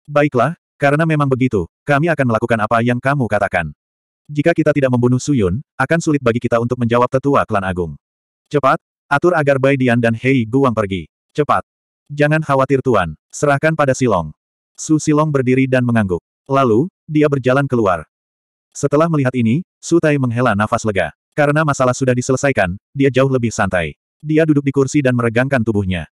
Baiklah, karena memang begitu, kami akan melakukan apa yang kamu katakan. Jika kita tidak membunuh Suyun, akan sulit bagi kita untuk menjawab tetua klan agung. Cepat, atur agar Bai Dian dan Hei Guang pergi. Cepat. Jangan khawatir Tuan, serahkan pada Silong. Su Silong berdiri dan mengangguk. Lalu, dia berjalan keluar. Setelah melihat ini, Su Tai menghela nafas lega. Karena masalah sudah diselesaikan, dia jauh lebih santai. Dia duduk di kursi dan meregangkan tubuhnya.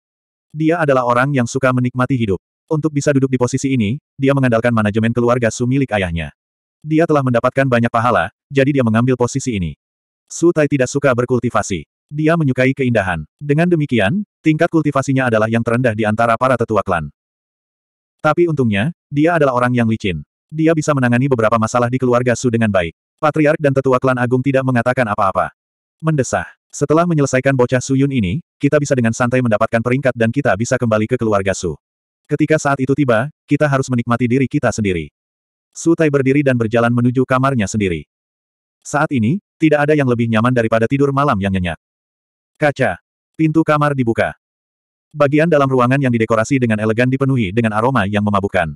Dia adalah orang yang suka menikmati hidup. Untuk bisa duduk di posisi ini, dia mengandalkan manajemen keluarga Su milik ayahnya. Dia telah mendapatkan banyak pahala, jadi dia mengambil posisi ini. Su Tai tidak suka berkultivasi. Dia menyukai keindahan. Dengan demikian, tingkat kultivasinya adalah yang terendah di antara para tetua klan. Tapi untungnya, dia adalah orang yang licin. Dia bisa menangani beberapa masalah di keluarga Su dengan baik. Patriark dan tetua klan agung tidak mengatakan apa-apa. Mendesah. Setelah menyelesaikan bocah Su Yun ini, kita bisa dengan santai mendapatkan peringkat dan kita bisa kembali ke keluarga Su. Ketika saat itu tiba, kita harus menikmati diri kita sendiri. Sutai berdiri dan berjalan menuju kamarnya sendiri. Saat ini, tidak ada yang lebih nyaman daripada tidur malam yang nyenyak. Kaca. Pintu kamar dibuka. Bagian dalam ruangan yang didekorasi dengan elegan dipenuhi dengan aroma yang memabukkan.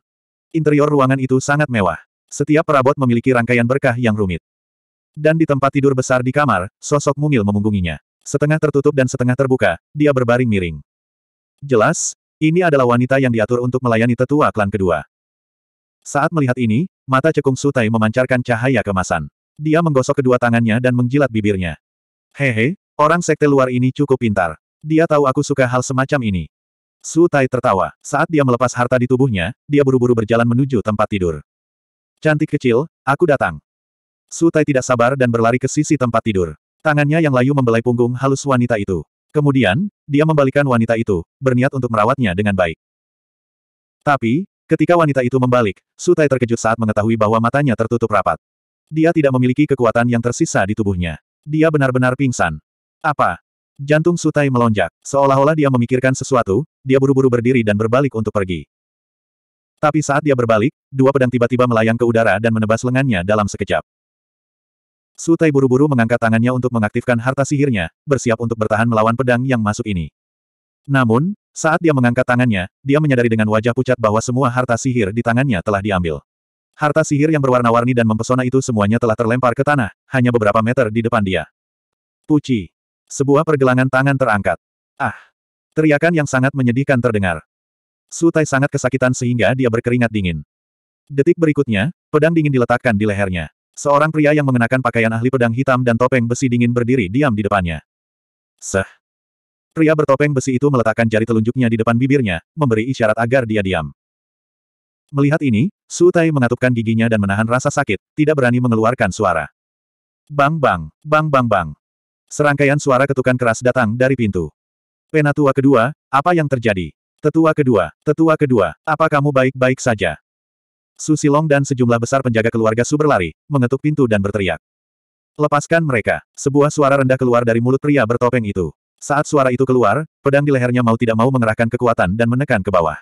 Interior ruangan itu sangat mewah. Setiap perabot memiliki rangkaian berkah yang rumit. Dan di tempat tidur besar di kamar, sosok mungil memunggunginya. Setengah tertutup dan setengah terbuka, dia berbaring miring. Jelas, ini adalah wanita yang diatur untuk melayani tetua klan kedua. Saat melihat ini, mata cekung Sutai memancarkan cahaya kemasan. Dia menggosok kedua tangannya dan mengjilat bibirnya. Hehe, orang sekte luar ini cukup pintar. Dia tahu aku suka hal semacam ini. Sutai tertawa. Saat dia melepas harta di tubuhnya, dia buru-buru berjalan menuju tempat tidur. Cantik kecil, aku datang. Sutai tidak sabar dan berlari ke sisi tempat tidur. Tangannya yang layu membelai punggung halus wanita itu. Kemudian, dia membalikan wanita itu, berniat untuk merawatnya dengan baik. Tapi, Ketika wanita itu membalik, Sutai terkejut saat mengetahui bahwa matanya tertutup rapat. Dia tidak memiliki kekuatan yang tersisa di tubuhnya. Dia benar-benar pingsan. Apa? Jantung Sutai melonjak. Seolah-olah dia memikirkan sesuatu, dia buru-buru berdiri dan berbalik untuk pergi. Tapi saat dia berbalik, dua pedang tiba-tiba melayang ke udara dan menebas lengannya dalam sekejap. Sutai buru-buru mengangkat tangannya untuk mengaktifkan harta sihirnya, bersiap untuk bertahan melawan pedang yang masuk ini. Namun, saat dia mengangkat tangannya, dia menyadari dengan wajah pucat bahwa semua harta sihir di tangannya telah diambil. Harta sihir yang berwarna-warni dan mempesona itu semuanya telah terlempar ke tanah, hanya beberapa meter di depan dia. Puci. Sebuah pergelangan tangan terangkat. Ah! Teriakan yang sangat menyedihkan terdengar. Sutai sangat kesakitan sehingga dia berkeringat dingin. Detik berikutnya, pedang dingin diletakkan di lehernya. Seorang pria yang mengenakan pakaian ahli pedang hitam dan topeng besi dingin berdiri diam di depannya. Seh! Pria bertopeng besi itu meletakkan jari telunjuknya di depan bibirnya, memberi isyarat agar dia diam. Melihat ini, Su Tai mengatupkan giginya dan menahan rasa sakit, tidak berani mengeluarkan suara. Bang bang, bang bang bang. Serangkaian suara ketukan keras datang dari pintu. Penatua kedua, apa yang terjadi? Tetua kedua, tetua kedua, apa kamu baik-baik saja? Susilong dan sejumlah besar penjaga keluarga Su berlari, mengetuk pintu dan berteriak. Lepaskan mereka, sebuah suara rendah keluar dari mulut pria bertopeng itu. Saat suara itu keluar, pedang di lehernya mau tidak mau mengerahkan kekuatan dan menekan ke bawah.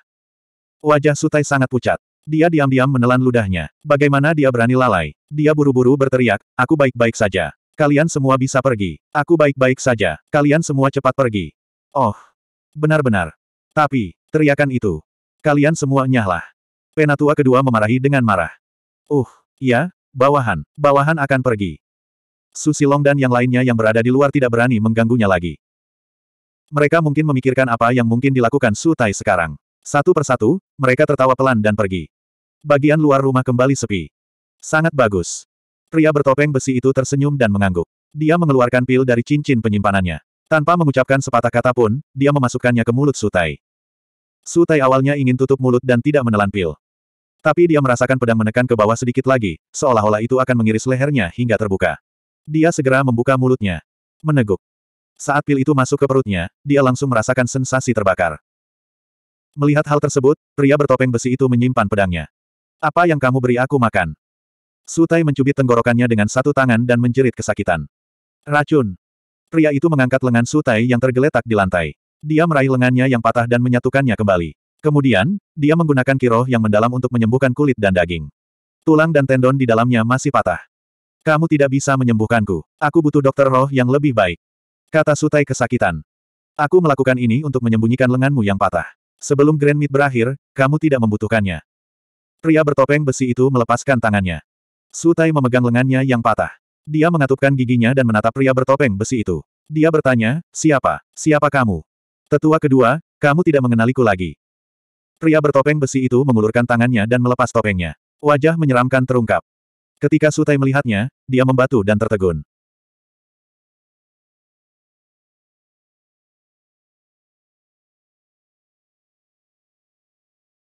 Wajah Sutai sangat pucat. Dia diam-diam menelan ludahnya. Bagaimana dia berani lalai? Dia buru-buru berteriak, aku baik-baik saja. Kalian semua bisa pergi. Aku baik-baik saja. Kalian semua cepat pergi. Oh. Benar-benar. Tapi, teriakan itu. Kalian semua nyahlah. Penatua kedua memarahi dengan marah. Uh, ya, bawahan. Bawahan akan pergi. Susilong dan yang lainnya yang berada di luar tidak berani mengganggunya lagi. Mereka mungkin memikirkan apa yang mungkin dilakukan Su Tai sekarang. Satu persatu, mereka tertawa pelan dan pergi. Bagian luar rumah kembali sepi. Sangat bagus. Pria bertopeng besi itu tersenyum dan mengangguk. Dia mengeluarkan pil dari cincin penyimpanannya. Tanpa mengucapkan sepatah kata pun, dia memasukkannya ke mulut Sutai. Sutai awalnya ingin tutup mulut dan tidak menelan pil. Tapi dia merasakan pedang menekan ke bawah sedikit lagi, seolah-olah itu akan mengiris lehernya hingga terbuka. Dia segera membuka mulutnya. Meneguk. Saat pil itu masuk ke perutnya, dia langsung merasakan sensasi terbakar. Melihat hal tersebut, pria bertopeng besi itu menyimpan pedangnya. Apa yang kamu beri aku makan? Sutai mencubit tenggorokannya dengan satu tangan dan menjerit kesakitan. Racun. Pria itu mengangkat lengan Sutai yang tergeletak di lantai. Dia meraih lengannya yang patah dan menyatukannya kembali. Kemudian, dia menggunakan kiroh yang mendalam untuk menyembuhkan kulit dan daging. Tulang dan tendon di dalamnya masih patah. Kamu tidak bisa menyembuhkanku. Aku butuh dokter roh yang lebih baik. Kata Sutai kesakitan. Aku melakukan ini untuk menyembunyikan lenganmu yang patah. Sebelum Grand Meet berakhir, kamu tidak membutuhkannya. Pria bertopeng besi itu melepaskan tangannya. Sutai memegang lengannya yang patah. Dia mengatupkan giginya dan menatap pria bertopeng besi itu. Dia bertanya, siapa? Siapa kamu? Tetua kedua, kamu tidak mengenaliku lagi. Pria bertopeng besi itu mengulurkan tangannya dan melepas topengnya. Wajah menyeramkan terungkap. Ketika Sutai melihatnya, dia membatu dan tertegun.